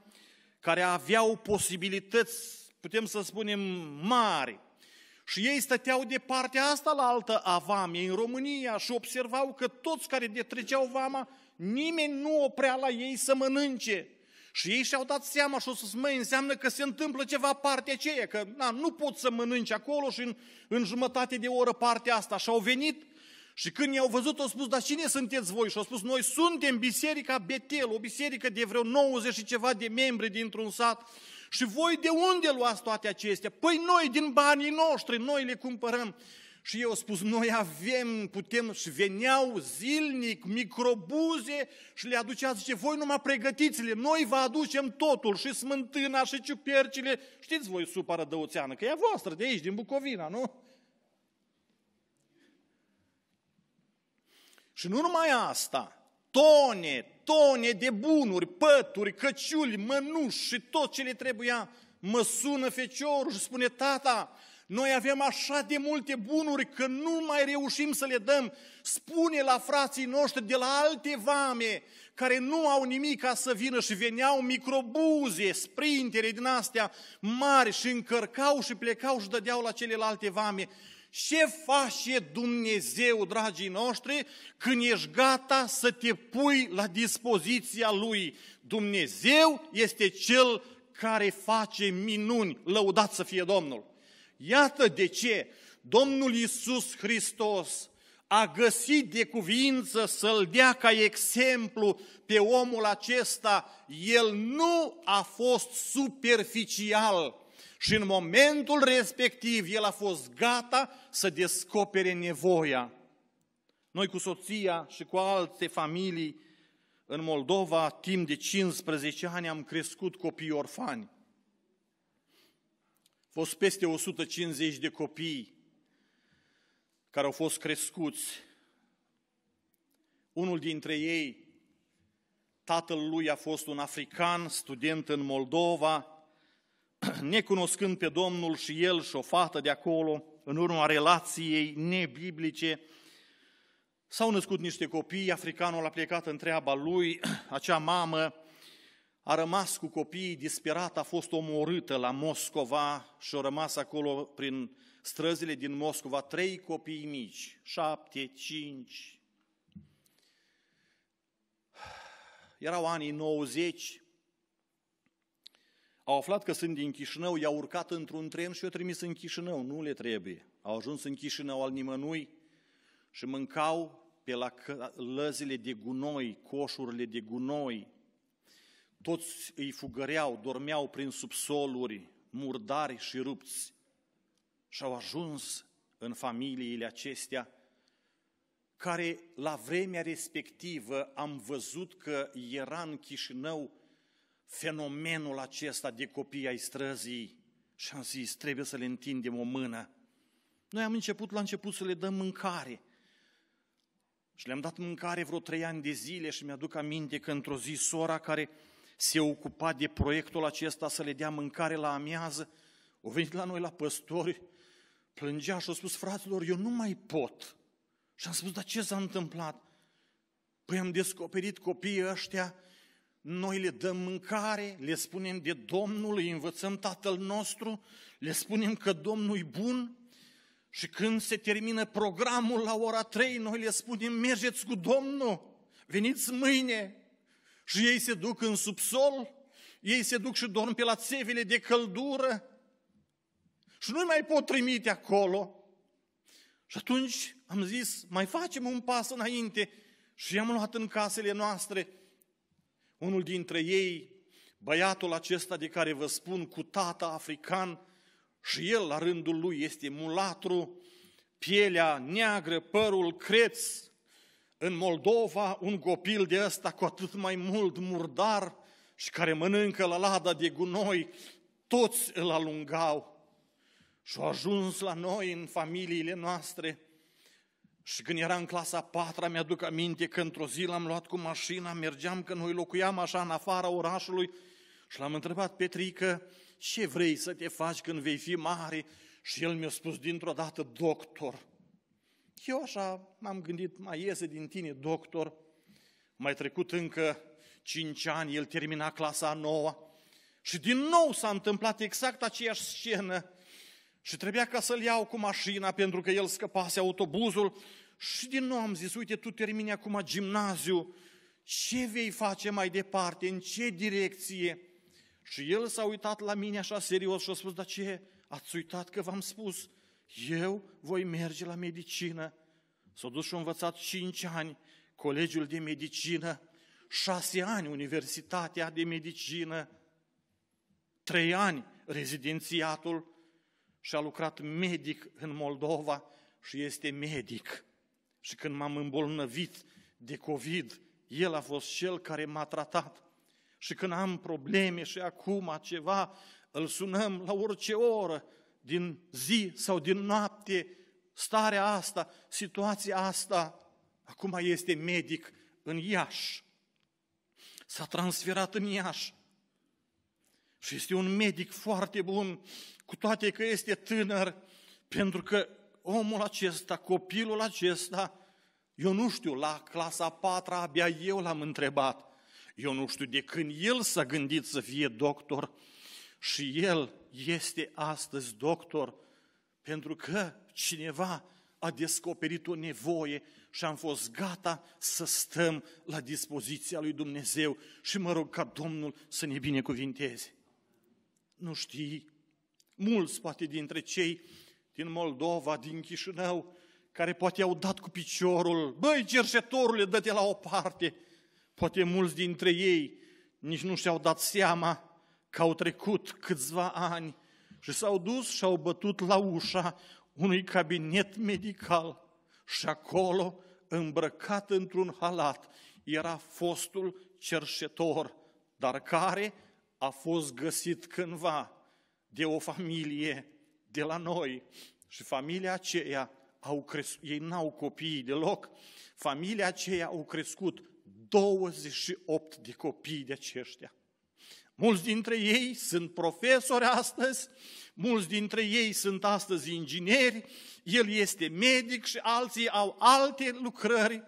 care aveau posibilități, putem să spunem, mari. Și ei stăteau de partea asta la altă a vamei în România și observau că toți care detreceau vama, nimeni nu oprea la ei să mănânce. Și ei și-au dat seama și o să măi, înseamnă că se întâmplă ceva partea aceea, că na, nu pot să mănânci acolo și în, în jumătate de oră partea asta. Și au venit și când i-au văzut, au spus, dar cine sunteți voi? Și au spus, noi suntem biserica Betel, o biserică de vreo 90 și ceva de membri dintr-un sat. Și voi de unde luați toate acestea? Păi noi, din banii noștri, noi le cumpărăm. Și eu spus, noi avem, putem, și veneau zilnic microbuze și le aducea, zice, voi numai pregătiți-le, noi vă aducem totul, și smântâna, și ciupercile, știți voi supa rădăuțeană, că e a voastră de aici, din Bucovina, nu? Și nu numai asta, tone, tone de bunuri, pături, căciuli, mănuși și tot ce le trebuia, mă sună feciorul și spune, tata, noi avem așa de multe bunuri că nu mai reușim să le dăm. Spune la frații noștri de la alte vame care nu au nimic ca să vină și veneau microbuze, sprintere din astea mari și încărcau și plecau și dădeau la celelalte vame. Ce face Dumnezeu, dragii noștri, când ești gata să te pui la dispoziția Lui? Dumnezeu este Cel care face minuni. Lăudat să fie Domnul! Iată de ce Domnul Iisus Hristos a găsit de cuvință să-l dea ca exemplu pe omul acesta. El nu a fost superficial și în momentul respectiv el a fost gata să descopere nevoia. Noi cu soția și cu alte familii în Moldova, timp de 15 ani, am crescut copii orfani fost peste 150 de copii care au fost crescuți. Unul dintre ei, tatăl lui a fost un african, student în Moldova, necunoscând pe Domnul și el și o fată de acolo, în urma relației nebiblice, s-au născut niște copii, africanul a plecat în treaba lui, acea mamă a rămas cu copiii disperat, a fost omorâtă la Moscova și a rămas acolo prin străzile din Moscova trei copii mici, șapte, cinci. Erau anii 90, au aflat că sunt din Chișinău, i-au urcat într-un tren și i-au trimis în Chișinău, nu le trebuie. Au ajuns în Chișinău al nimănui și mâncau pe la lăzile de gunoi, coșurile de gunoi, toți îi fugăreau, dormeau prin subsoluri, murdari și rupți. Și au ajuns în familiile acestea care la vremea respectivă am văzut că era în Chișinău fenomenul acesta de copii ai străzii și am zis, trebuie să le întindem o mână. Noi am început la început să le dăm mâncare și le-am dat mâncare vreo trei ani de zile și mi-aduc aminte că într-o zi sora care se ocupa de proiectul acesta să le dea mâncare la amiază, au venit la noi la păstori, plângea și a spus, fraților, eu nu mai pot. Și am spus, dar ce s-a întâmplat? Păi am descoperit copiii ăștia, noi le dăm mâncare, le spunem de Domnul, îi învățăm Tatăl nostru, le spunem că Domnul e bun și când se termină programul la ora 3, noi le spunem, mergeți cu Domnul, veniți mâine, și ei se duc în subsol, ei se duc și dorm pe la țevile de căldură și nu mai pot trimite acolo. Și atunci am zis, mai facem un pas înainte și i-am luat în casele noastre. Unul dintre ei, băiatul acesta de care vă spun, cu tata african, și el la rândul lui este mulatru, pielea neagră, părul creț, în Moldova, un copil de ăsta cu atât mai mult murdar și care mănâncă la lada de gunoi, toți îl alungau. Și au ajuns la noi, în familiile noastre. Și când era în clasa a patra, mi-aduc aminte că într-o zi l-am luat cu mașina, mergeam, că noi locuiam așa în afara orașului, și l-am întrebat, Petrică, ce vrei să te faci când vei fi mare? Și el mi-a spus dintr-o dată, doctor. Eu așa m-am gândit, mai iese din tine doctor, mai trecut încă cinci ani, el termina clasa a noua și din nou s-a întâmplat exact aceeași scenă și trebuia ca să-l iau cu mașina pentru că el scăpase autobuzul și din nou am zis, uite, tu termini acum gimnaziu, ce vei face mai departe, în ce direcție? Și el s-a uitat la mine așa serios și a spus, dar ce, ați uitat că v-am spus? eu voi merge la medicină. S-a dus și a învățat cinci ani colegiul de medicină, șase ani universitatea de medicină, trei ani rezidențiatul și a lucrat medic în Moldova și este medic. Și când m-am îmbolnăvit de COVID, el a fost cel care m-a tratat. Și când am probleme și acum ceva, îl sunăm la orice oră, din zi sau din noapte, starea asta, situația asta, acum este medic în Iași. S-a transferat în Iași. Și este un medic foarte bun, cu toate că este tânăr, pentru că omul acesta, copilul acesta, eu nu știu, la clasa 4 abia eu l-am întrebat. Eu nu știu de când el s-a gândit să fie doctor, și el este astăzi doctor pentru că cineva a descoperit o nevoie și am fost gata să stăm la dispoziția lui Dumnezeu și mă rog ca Domnul să ne binecuvinteze. Nu știi, mulți poate dintre cei din Moldova, din Chișinău, care poate au dat cu piciorul, băi, cerșetorule, dă-te la o parte. Poate mulți dintre ei nici nu și-au dat seama că au trecut câțiva ani și s-au dus și au bătut la ușa unui cabinet medical și acolo, îmbrăcat într-un halat, era fostul cerșetor, dar care a fost găsit cândva de o familie de la noi. Și familia aceea, au cres... ei n-au copii deloc, familia aceea au crescut 28 de copii de aceștia. Mulți dintre ei sunt profesori astăzi, mulți dintre ei sunt astăzi ingineri, el este medic și alții au alte lucrări.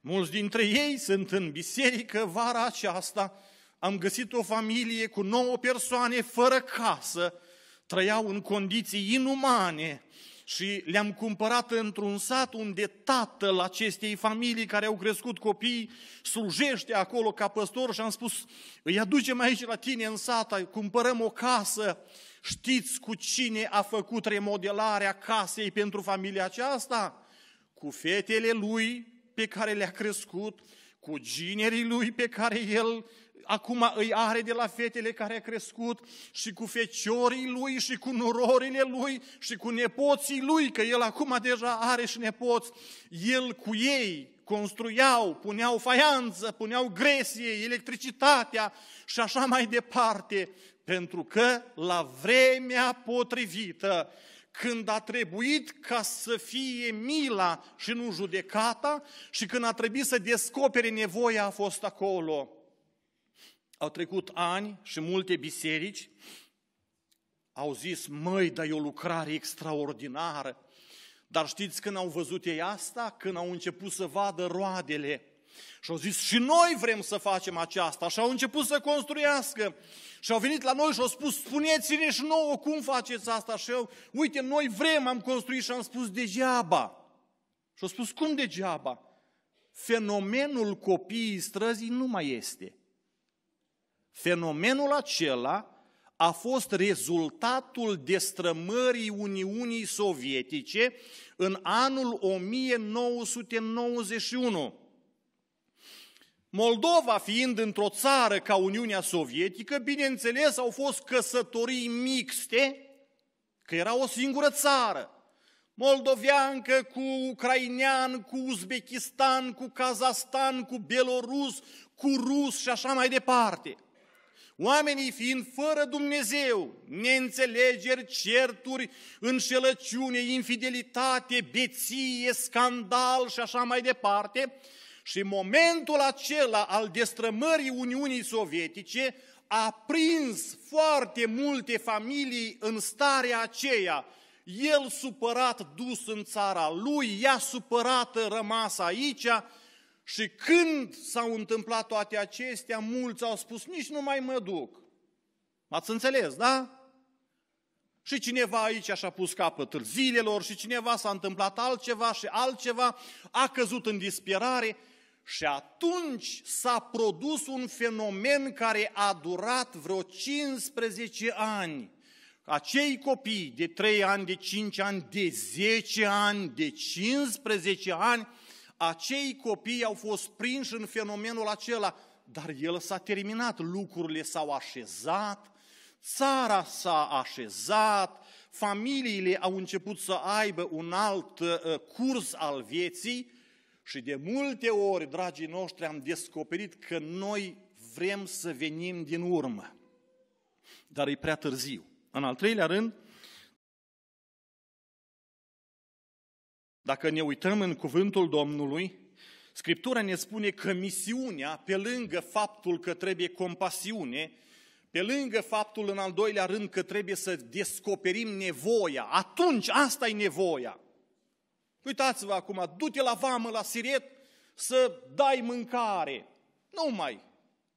Mulți dintre ei sunt în biserică vara aceasta. Am găsit o familie cu nouă persoane fără casă, trăiau în condiții inumane, și le-am cumpărat într-un sat unde tatăl acestei familii care au crescut copii slujește acolo ca păstor și am spus, îi aducem aici la tine în sat, cumpărăm o casă, știți cu cine a făcut remodelarea casei pentru familia aceasta? Cu fetele lui pe care le-a crescut, cu ginerii lui pe care el acum îi are de la fetele care a crescut și cu feciorii lui și cu nurorile lui și cu nepoții lui, că el acum deja are și nepoți. El cu ei construiau, puneau faianță, puneau gresie, electricitatea și așa mai departe, pentru că la vremea potrivită când a trebuit ca să fie mila și nu judecata și când a trebuit să descopere nevoia a fost acolo au trecut ani și multe biserici au zis, măi, dar e o lucrare extraordinară. Dar știți când au văzut ei asta? Când au început să vadă roadele. Și au zis, și noi vrem să facem aceasta. Și au început să construiască. Și au venit la noi și au spus, spuneți-ne și nouă cum faceți asta. Și eu, uite, noi vrem, am construit și am spus degeaba. Și au spus, cum degeaba? Fenomenul copiii străzii nu mai este. Fenomenul acela a fost rezultatul destrămării Uniunii Sovietice în anul 1991. Moldova fiind într-o țară ca Uniunea Sovietică, bineînțeles au fost căsătorii mixte, că era o singură țară. Moldoveancă cu ucrainean, cu uzbekistan, cu Kazastan, cu belorus, cu rus și așa mai departe. Oamenii fiind fără Dumnezeu, neînțelegeri, certuri, înșelăciune, infidelitate, beție, scandal și așa mai departe, și momentul acela al destrămării Uniunii Sovietice a prins foarte multe familii în starea aceea, el supărat dus în țara lui, ea supărată rămas aici, și când s-au întâmplat toate acestea, mulți au spus, nici nu mai mă duc. Ați înțeles, da? Și cineva aici și-a pus capăt zilelor și cineva s-a întâmplat altceva și altceva, a căzut în disperare și atunci s-a produs un fenomen care a durat vreo 15 ani. Acei copii de 3 ani, de 5 ani, de 10 ani, de 15 ani, acei copii au fost prinși în fenomenul acela, dar el s-a terminat, lucrurile s-au așezat, țara s-a așezat, familiile au început să aibă un alt uh, uh, curs al vieții și de multe ori, dragii noștri, am descoperit că noi vrem să venim din urmă. Dar e prea târziu. În al treilea rând, Dacă ne uităm în cuvântul Domnului, Scriptura ne spune că misiunea, pe lângă faptul că trebuie compasiune, pe lângă faptul în al doilea rând că trebuie să descoperim nevoia, atunci asta e nevoia. Uitați-vă acum, du-te la vamă, la siret, să dai mâncare. Nu mai.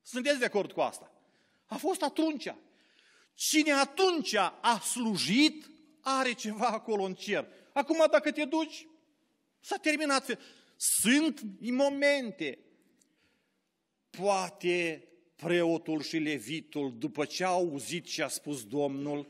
Sunteți de acord cu asta? A fost atunci. Cine atunci a slujit, are ceva acolo în cer. Acum dacă te duci, S-a terminat. Sunt momente. Poate preotul și levitul, după ce au auzit ce a spus Domnul,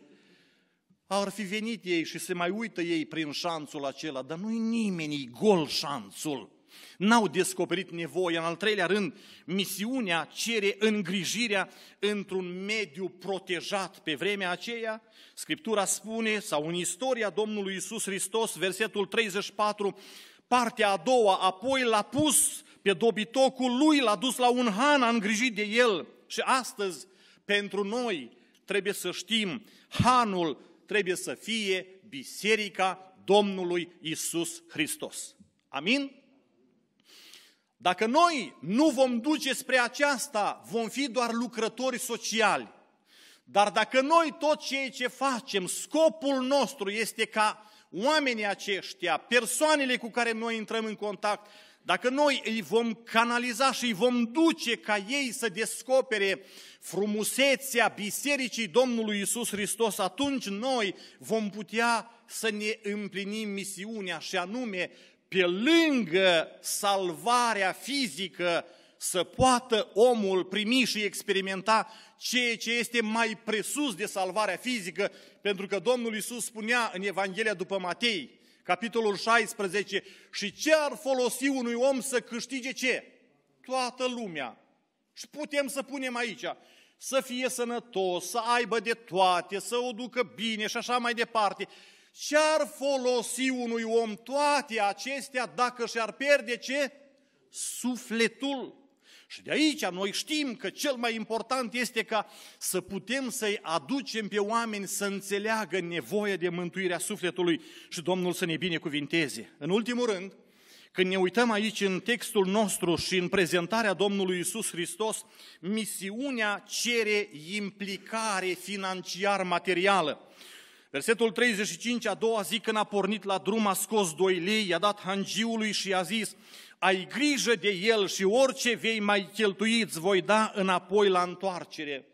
ar fi venit ei și se mai uită ei prin șanțul acela, dar nu-i nimeni, e gol șanțul. N-au descoperit nevoia. În al treilea rând, misiunea cere îngrijirea într-un mediu protejat pe vremea aceea. Scriptura spune, sau în istoria Domnului Isus Hristos, versetul 34, partea a doua, apoi l-a pus pe dobitocul lui, l-a dus la un han, a îngrijit de el. Și astăzi, pentru noi, trebuie să știm, hanul trebuie să fie biserica Domnului Isus Hristos. Amin? Dacă noi nu vom duce spre aceasta, vom fi doar lucrători sociali. Dar dacă noi tot ceea ce facem, scopul nostru este ca oamenii aceștia, persoanele cu care noi intrăm în contact, dacă noi îi vom canaliza și îi vom duce ca ei să descopere frumusețea Bisericii Domnului Isus Hristos, atunci noi vom putea să ne împlinim misiunea și anume pe lângă salvarea fizică, să poată omul primi și experimenta ceea ce este mai presus de salvarea fizică, pentru că Domnul Iisus spunea în Evanghelia după Matei, capitolul 16, și ce ar folosi unui om să câștige ce? Toată lumea. Și putem să punem aici, să fie sănătos, să aibă de toate, să o ducă bine și așa mai departe. Ce-ar folosi unui om toate acestea dacă și-ar pierde ce? Sufletul. Și de aici noi știm că cel mai important este ca să putem să-i aducem pe oameni să înțeleagă nevoia de mântuirea sufletului și Domnul să ne binecuvinteze. În ultimul rând, când ne uităm aici în textul nostru și în prezentarea Domnului Isus Hristos, misiunea cere implicare financiar-materială. Versetul 35, a doua zi când a pornit la drum, a scos doi lei, i-a dat hangiului și i-a zis, ai grijă de el și orice vei mai cheltui îți voi da înapoi la întoarcere.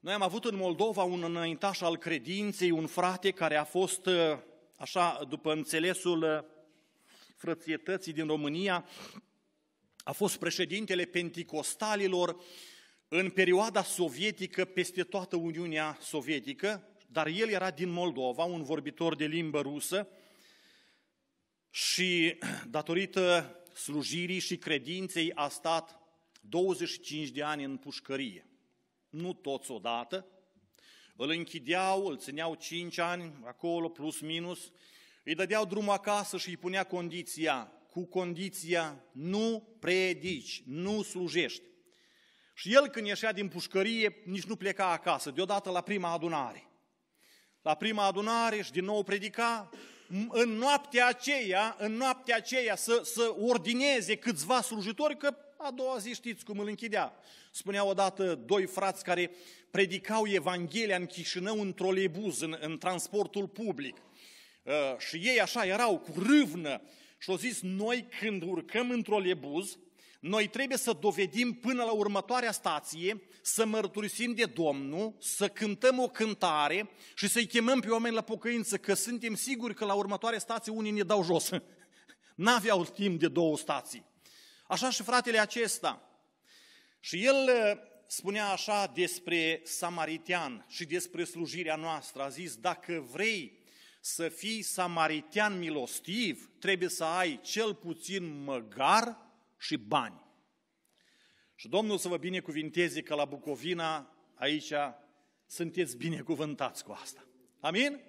Noi am avut în Moldova un înaintaș al credinței, un frate care a fost, ă, așa, după înțelesul ă, frățietății din România, a fost președintele penticostalilor, în perioada sovietică peste toată Uniunea Sovietică, dar el era din Moldova, un vorbitor de limbă rusă și datorită slujirii și credinței a stat 25 de ani în pușcărie. Nu toți odată, îl închideau, îl țineau 5 ani acolo, plus minus, îi dădeau drum acasă și îi punea condiția, cu condiția nu predici, nu slujești. Și el când ieșea din pușcărie, nici nu pleca acasă, deodată la prima adunare. La prima adunare și din nou predica, în noaptea aceea, în noaptea aceea să, să ordineze câțiva slujitori, că a doua zi știți cum îl închidea. Spunea odată doi frați care predicau Evanghelia în Chișinău în trolebuz, în, în transportul public. Uh, și ei așa erau cu râvnă și au zis, noi când urcăm în trolebuz, noi trebuie să dovedim până la următoarea stație, să mărturisim de Domnul, să cântăm o cântare și să-i chemăm pe oameni la pocăință, că suntem siguri că la următoarea stație unii ne dau jos. N-aveau timp de două stații. Așa și fratele acesta. Și el uh, spunea așa despre samaritian și despre slujirea noastră. A zis, dacă vrei să fii samaritian milostiv, trebuie să ai cel puțin măgar și bani. Și Domnul să vă binecuvinteze că la Bucovina, aici, sunteți binecuvântați cu asta. Amin?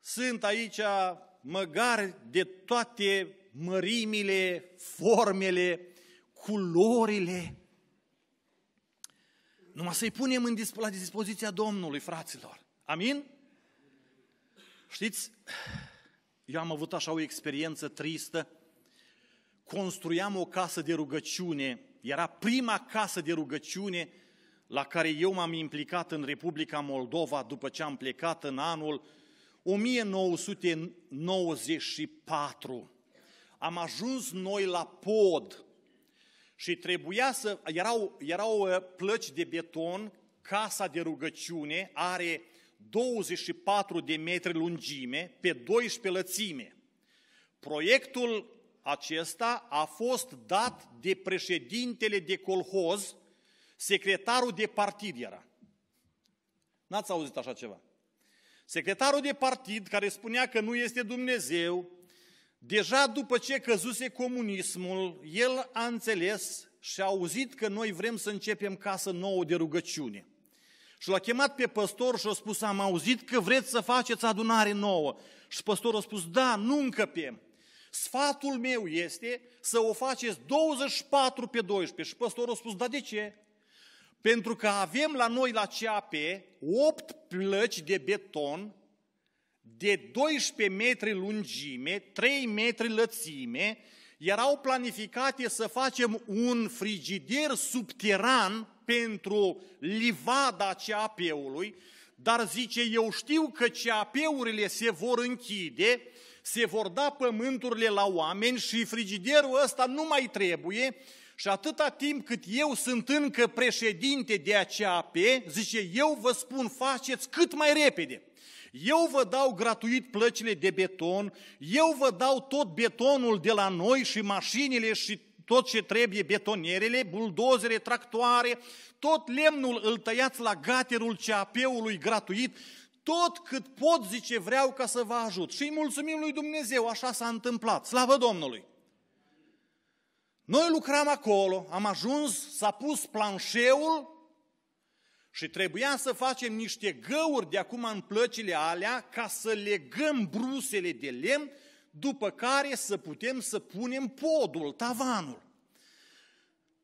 Sunt aici măgari de toate mărimile, formele, culorile. Numai să-i punem în disp- la dispoziția Domnului, fraților. Amin? Știți, eu am avut așa o experiență tristă construiam o casă de rugăciune, era prima casă de rugăciune la care eu m-am implicat în Republica Moldova după ce am plecat în anul 1994. Am ajuns noi la pod și trebuia să... Erau, erau uh, plăci de beton, casa de rugăciune are 24 de metri lungime pe 12 lățime. Proiectul acesta a fost dat de președintele de colhoz, secretarul de partid era. N-ați auzit așa ceva. Secretarul de partid, care spunea că nu este Dumnezeu, deja după ce căzuse comunismul, el a înțeles și a auzit că noi vrem să începem casă nouă de rugăciune. Și l-a chemat pe păstor și a spus, am auzit că vreți să faceți adunare nouă. Și păstorul a spus, da, nu încăpem. Sfatul meu este să o faceți 24 pe 12. Și păstorul a spus, da de ce? Pentru că avem la noi la CAP 8 plăci de beton de 12 metri lungime, 3 metri lățime, erau planificate să facem un frigider subteran pentru livada CAP-ului, dar zice, eu știu că CAP-urile se vor închide se vor da pământurile la oameni și frigiderul ăsta nu mai trebuie și atâta timp cât eu sunt încă președinte de ACAP, zice, eu vă spun, faceți cât mai repede. Eu vă dau gratuit plăcile de beton, eu vă dau tot betonul de la noi și mașinile și tot ce trebuie, betonierele, buldozere, tractoare, tot lemnul îl tăiați la gaterul CAP-ului gratuit tot cât pot, zice, vreau ca să vă ajut. Și îi mulțumim lui Dumnezeu, așa s-a întâmplat. Slavă Domnului! Noi lucram acolo, am ajuns, s-a pus planșeul și trebuia să facem niște găuri de acum în plăcile alea ca să legăm brusele de lemn, după care să putem să punem podul, tavanul.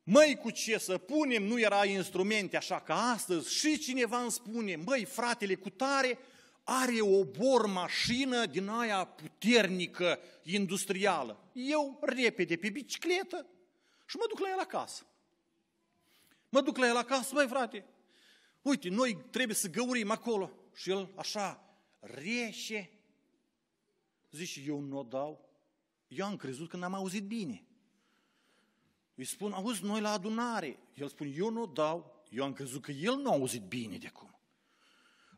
Măi, cu ce să punem, nu era instrumente așa ca astăzi. Și cineva îmi spune, măi, fratele, cu tare are o bor mașină din aia puternică, industrială. Eu, repede, pe bicicletă și mă duc la el acasă. Mă duc la el acasă, măi, frate, uite, noi trebuie să găurim acolo. Și el așa, reșe, zice, eu nu o dau. Eu am crezut că n-am auzit bine. Îi spun, auzi, noi la adunare. El spune, eu nu dau. Eu am crezut că el nu a auzit bine de cum.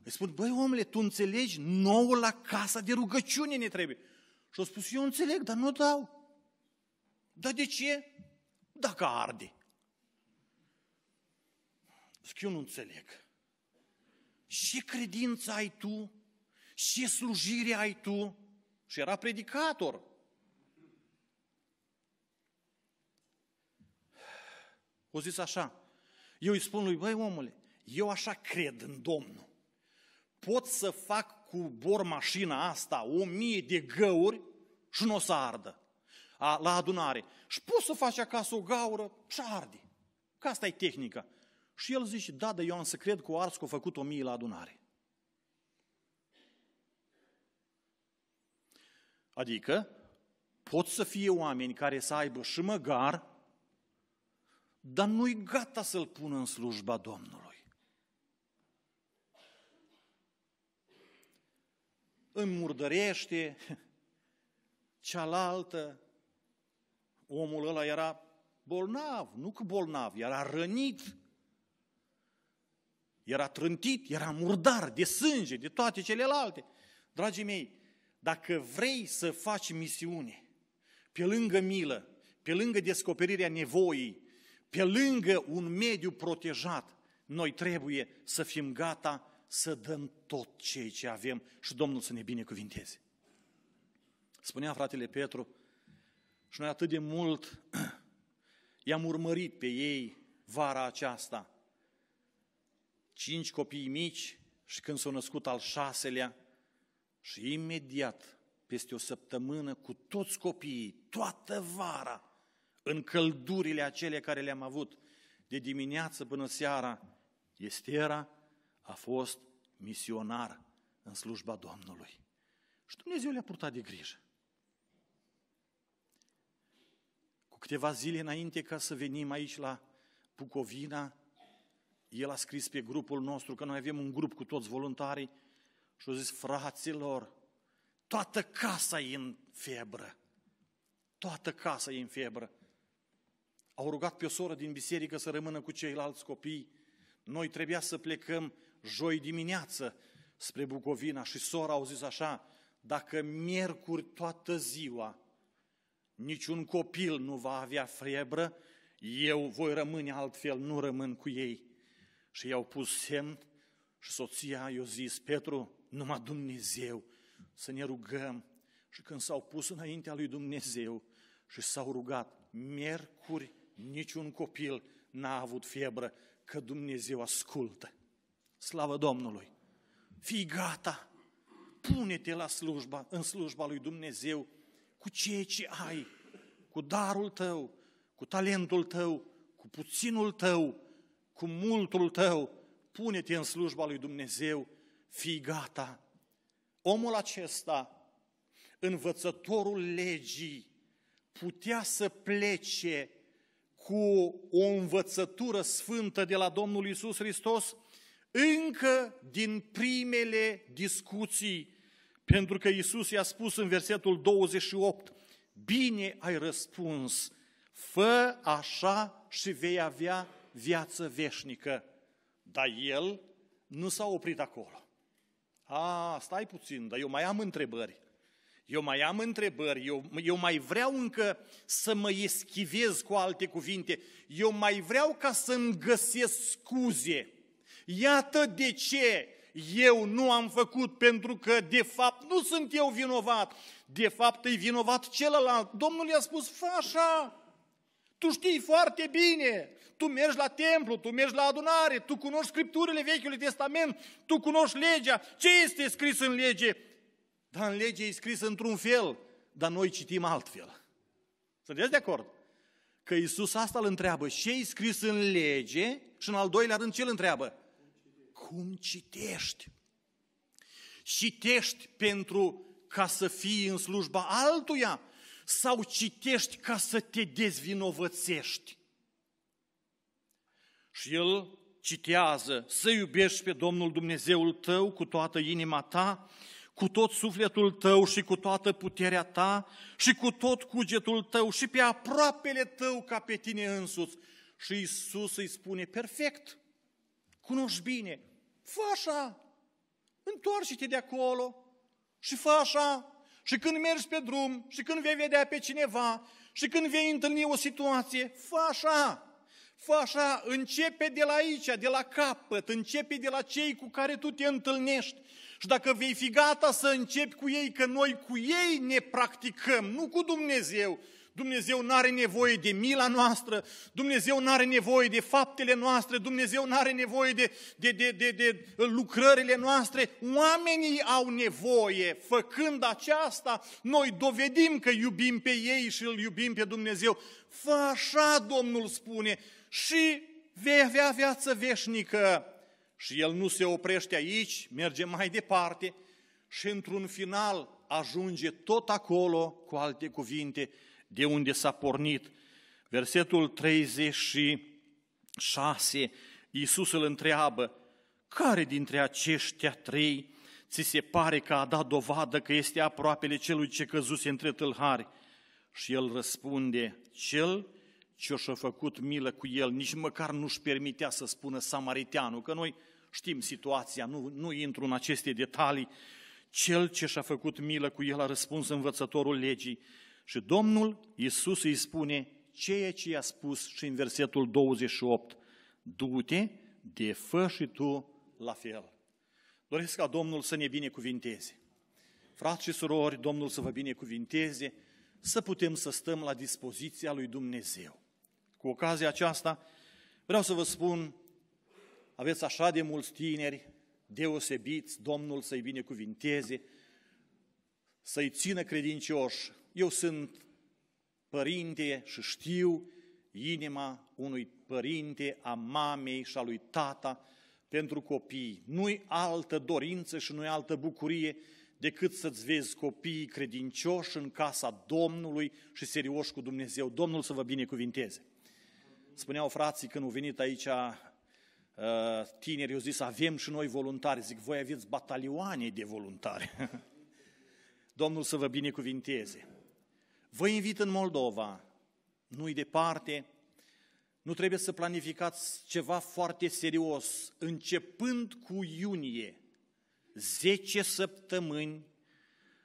Îi spun, băi, omule, tu înțelegi? Nouă la casa de rugăciune ne trebuie. Și a spus, eu înțeleg, dar nu dau. Dar de ce? Dacă arde. Zic, eu nu înțeleg. Ce credință ai tu? Ce slujire ai tu? Și era predicator. O zis așa, eu îi spun lui, băi omule, eu așa cred în Domnul. Pot să fac cu bor mașina asta o mie de găuri și nu o să ardă a, la adunare. Și pot să faci acasă o gaură și arde. Că asta e tehnica. Și el zice, da, dar eu am să cred că o ars că făcut o mie la adunare. Adică pot să fie oameni care să aibă și măgar dar nu-i gata să-l pună în slujba Domnului. Îmi murdărește, cealaltă, omul ăla era bolnav, nu că bolnav, era rănit, era trântit, era murdar de sânge, de toate celelalte. Dragii mei, dacă vrei să faci misiune, pe lângă milă, pe lângă descoperirea nevoii, pe lângă un mediu protejat, noi trebuie să fim gata să dăm tot ceea ce avem și Domnul să ne binecuvinteze. Spunea fratele Petru, și noi atât de mult i-am urmărit pe ei vara aceasta. Cinci copii mici și când s au născut al șaselea și imediat, peste o săptămână, cu toți copiii, toată vara, în căldurile acele care le-am avut de dimineață până seara, Estera a fost misionar în slujba Domnului. Și Dumnezeu le-a purtat de grijă. Cu câteva zile înainte ca să venim aici la Bucovina, el a scris pe grupul nostru, că noi avem un grup cu toți voluntarii, și a zis, fraților, toată casa e în febră. Toată casa e în febră. Au rugat pe o soră din biserică să rămână cu ceilalți copii. Noi trebuia să plecăm joi dimineață spre Bucovina și sora au zis așa, dacă miercuri toată ziua niciun copil nu va avea febră, eu voi rămâne altfel, nu rămân cu ei. Și i-au pus semn și soția i-a zis, Petru, numai Dumnezeu să ne rugăm. Și când s-au pus înaintea lui Dumnezeu și s-au rugat, miercuri niciun copil n-a avut febră, că Dumnezeu ascultă. Slavă Domnului! Fii gata! Pune-te la slujba, în slujba lui Dumnezeu cu ceea ce ai, cu darul tău, cu talentul tău, cu puținul tău, cu multul tău. Pune-te în slujba lui Dumnezeu, fii gata! Omul acesta, învățătorul legii, putea să plece cu o învățătură sfântă de la Domnul Isus Hristos încă din primele discuții, pentru că Isus i-a spus în versetul 28, bine ai răspuns, fă așa și vei avea viață veșnică. Dar el nu s-a oprit acolo. A, stai puțin, dar eu mai am întrebări eu mai am întrebări, eu, eu mai vreau încă să mă eschivez cu alte cuvinte, eu mai vreau ca să-mi găsesc scuze. Iată de ce eu nu am făcut, pentru că de fapt nu sunt eu vinovat, de fapt e vinovat celălalt. Domnul i-a spus, fă așa, tu știi foarte bine, tu mergi la templu, tu mergi la adunare, tu cunoști scripturile Vechiului Testament, tu cunoști legea, ce este scris în lege? Dar în lege e scris într-un fel, dar noi citim altfel. Sunteți de acord? Că Isus asta îl întreabă. Ce e scris în lege? Și în al doilea rând ce îl întreabă? Cum citești? Citești pentru ca să fii în slujba altuia sau citești ca să te dezvinovățești? Și el citează, să iubești pe Domnul Dumnezeul tău cu toată inima ta, cu tot sufletul tău și cu toată puterea ta și cu tot cugetul tău și pe aproapele tău ca pe tine însuți. Și Isus îi spune, perfect, cunoști bine, fă așa, întoarce-te de acolo și fă așa. Și când mergi pe drum, și când vei vedea pe cineva, și când vei întâlni o situație, fă așa, fă așa, începe de la aici, de la capăt, începe de la cei cu care tu te întâlnești și dacă vei fi gata să începi cu ei, că noi cu ei ne practicăm, nu cu Dumnezeu. Dumnezeu nu are nevoie de mila noastră, Dumnezeu nu are nevoie de faptele noastre, Dumnezeu nu are nevoie de, de, de, de, de lucrările noastre. Oamenii au nevoie. Făcând aceasta, noi dovedim că iubim pe ei și îl iubim pe Dumnezeu. Fă așa, Domnul spune, și vei avea viață veșnică. Și el nu se oprește aici, merge mai departe și într-un final ajunge tot acolo, cu alte cuvinte, de unde s-a pornit. Versetul 36, Iisus îl întreabă, care dintre aceștia trei ți se pare că a dat dovadă că este aproapele celui ce căzuse între tâlhari? Și el răspunde, cel ce și-a făcut milă cu el, nici măcar nu-și permitea să spună samariteanul, că noi Știm situația, nu, nu intru în aceste detalii. Cel ce și-a făcut milă cu el a răspuns învățătorul legii. Și Domnul Iisus îi spune ceea ce i-a spus și în versetul 28. Du-te, fă și tu la fel. Doresc ca Domnul să ne binecuvinteze. Frați și surori, Domnul să vă binecuvinteze, să putem să stăm la dispoziția lui Dumnezeu. Cu ocazia aceasta, vreau să vă spun aveți așa de mulți tineri deosebiți, Domnul să-i binecuvinteze, să-i țină credincioși. Eu sunt părinte și știu inima unui părinte, a mamei și a lui tata pentru copii. Nu-i altă dorință și nu-i altă bucurie decât să-ți vezi copiii credincioși în casa Domnului și serioși cu Dumnezeu. Domnul să vă binecuvinteze. Spuneau frații când au venit aici Uh, tineri, au zis, avem și noi voluntari. Zic, voi aveți batalioane de voluntari. Domnul să vă binecuvinteze. Vă invit în Moldova, nu-i departe, nu trebuie să planificați ceva foarte serios. Începând cu iunie, 10 săptămâni,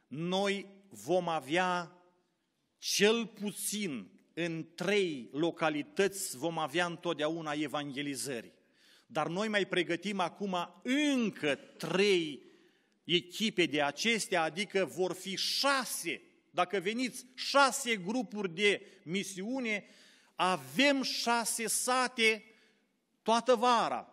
noi vom avea cel puțin în trei localități vom avea întotdeauna evangelizări. Dar noi mai pregătim acum încă trei echipe de acestea, adică vor fi șase, dacă veniți, șase grupuri de misiune, avem șase sate toată vara,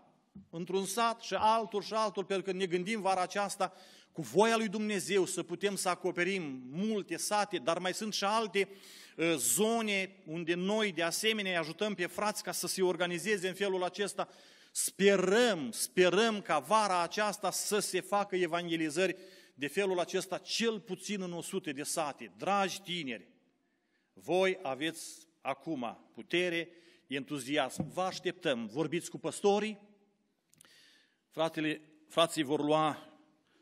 într-un sat și altul și altul, pentru că ne gândim vara aceasta cu voia lui Dumnezeu să putem să acoperim multe sate, dar mai sunt și alte ă, zone unde noi de asemenea ajutăm pe frați ca să se organizeze în felul acesta Sperăm, sperăm ca vara aceasta să se facă evangelizări de felul acesta cel puțin în 100 de sate. Dragi tineri, voi aveți acum putere, entuziasm. Vă așteptăm. Vorbiți cu păstorii, fratele, frații vor lua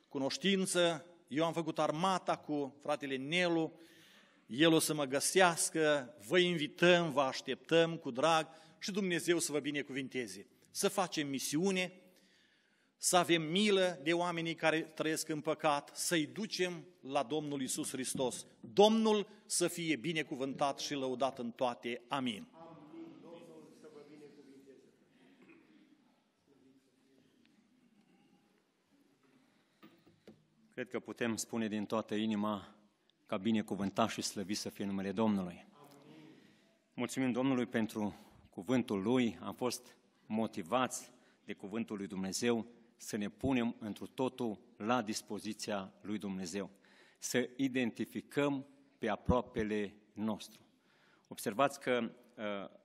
cunoștință. Eu am făcut armata cu fratele Nelu, el o să mă găsească, vă invităm, vă așteptăm cu drag și Dumnezeu să vă binecuvinteze să facem misiune, să avem milă de oamenii care trăiesc în păcat, să-i ducem la Domnul Isus Hristos. Domnul să fie binecuvântat și lăudat în toate. Amin. Cred că putem spune din toată inima ca binecuvântat și slăvit să fie numele Domnului. Mulțumim Domnului pentru cuvântul Lui. Am fost motivați de Cuvântul lui Dumnezeu, să ne punem întru totul la dispoziția lui Dumnezeu, să identificăm pe aproapele nostru. Observați că uh,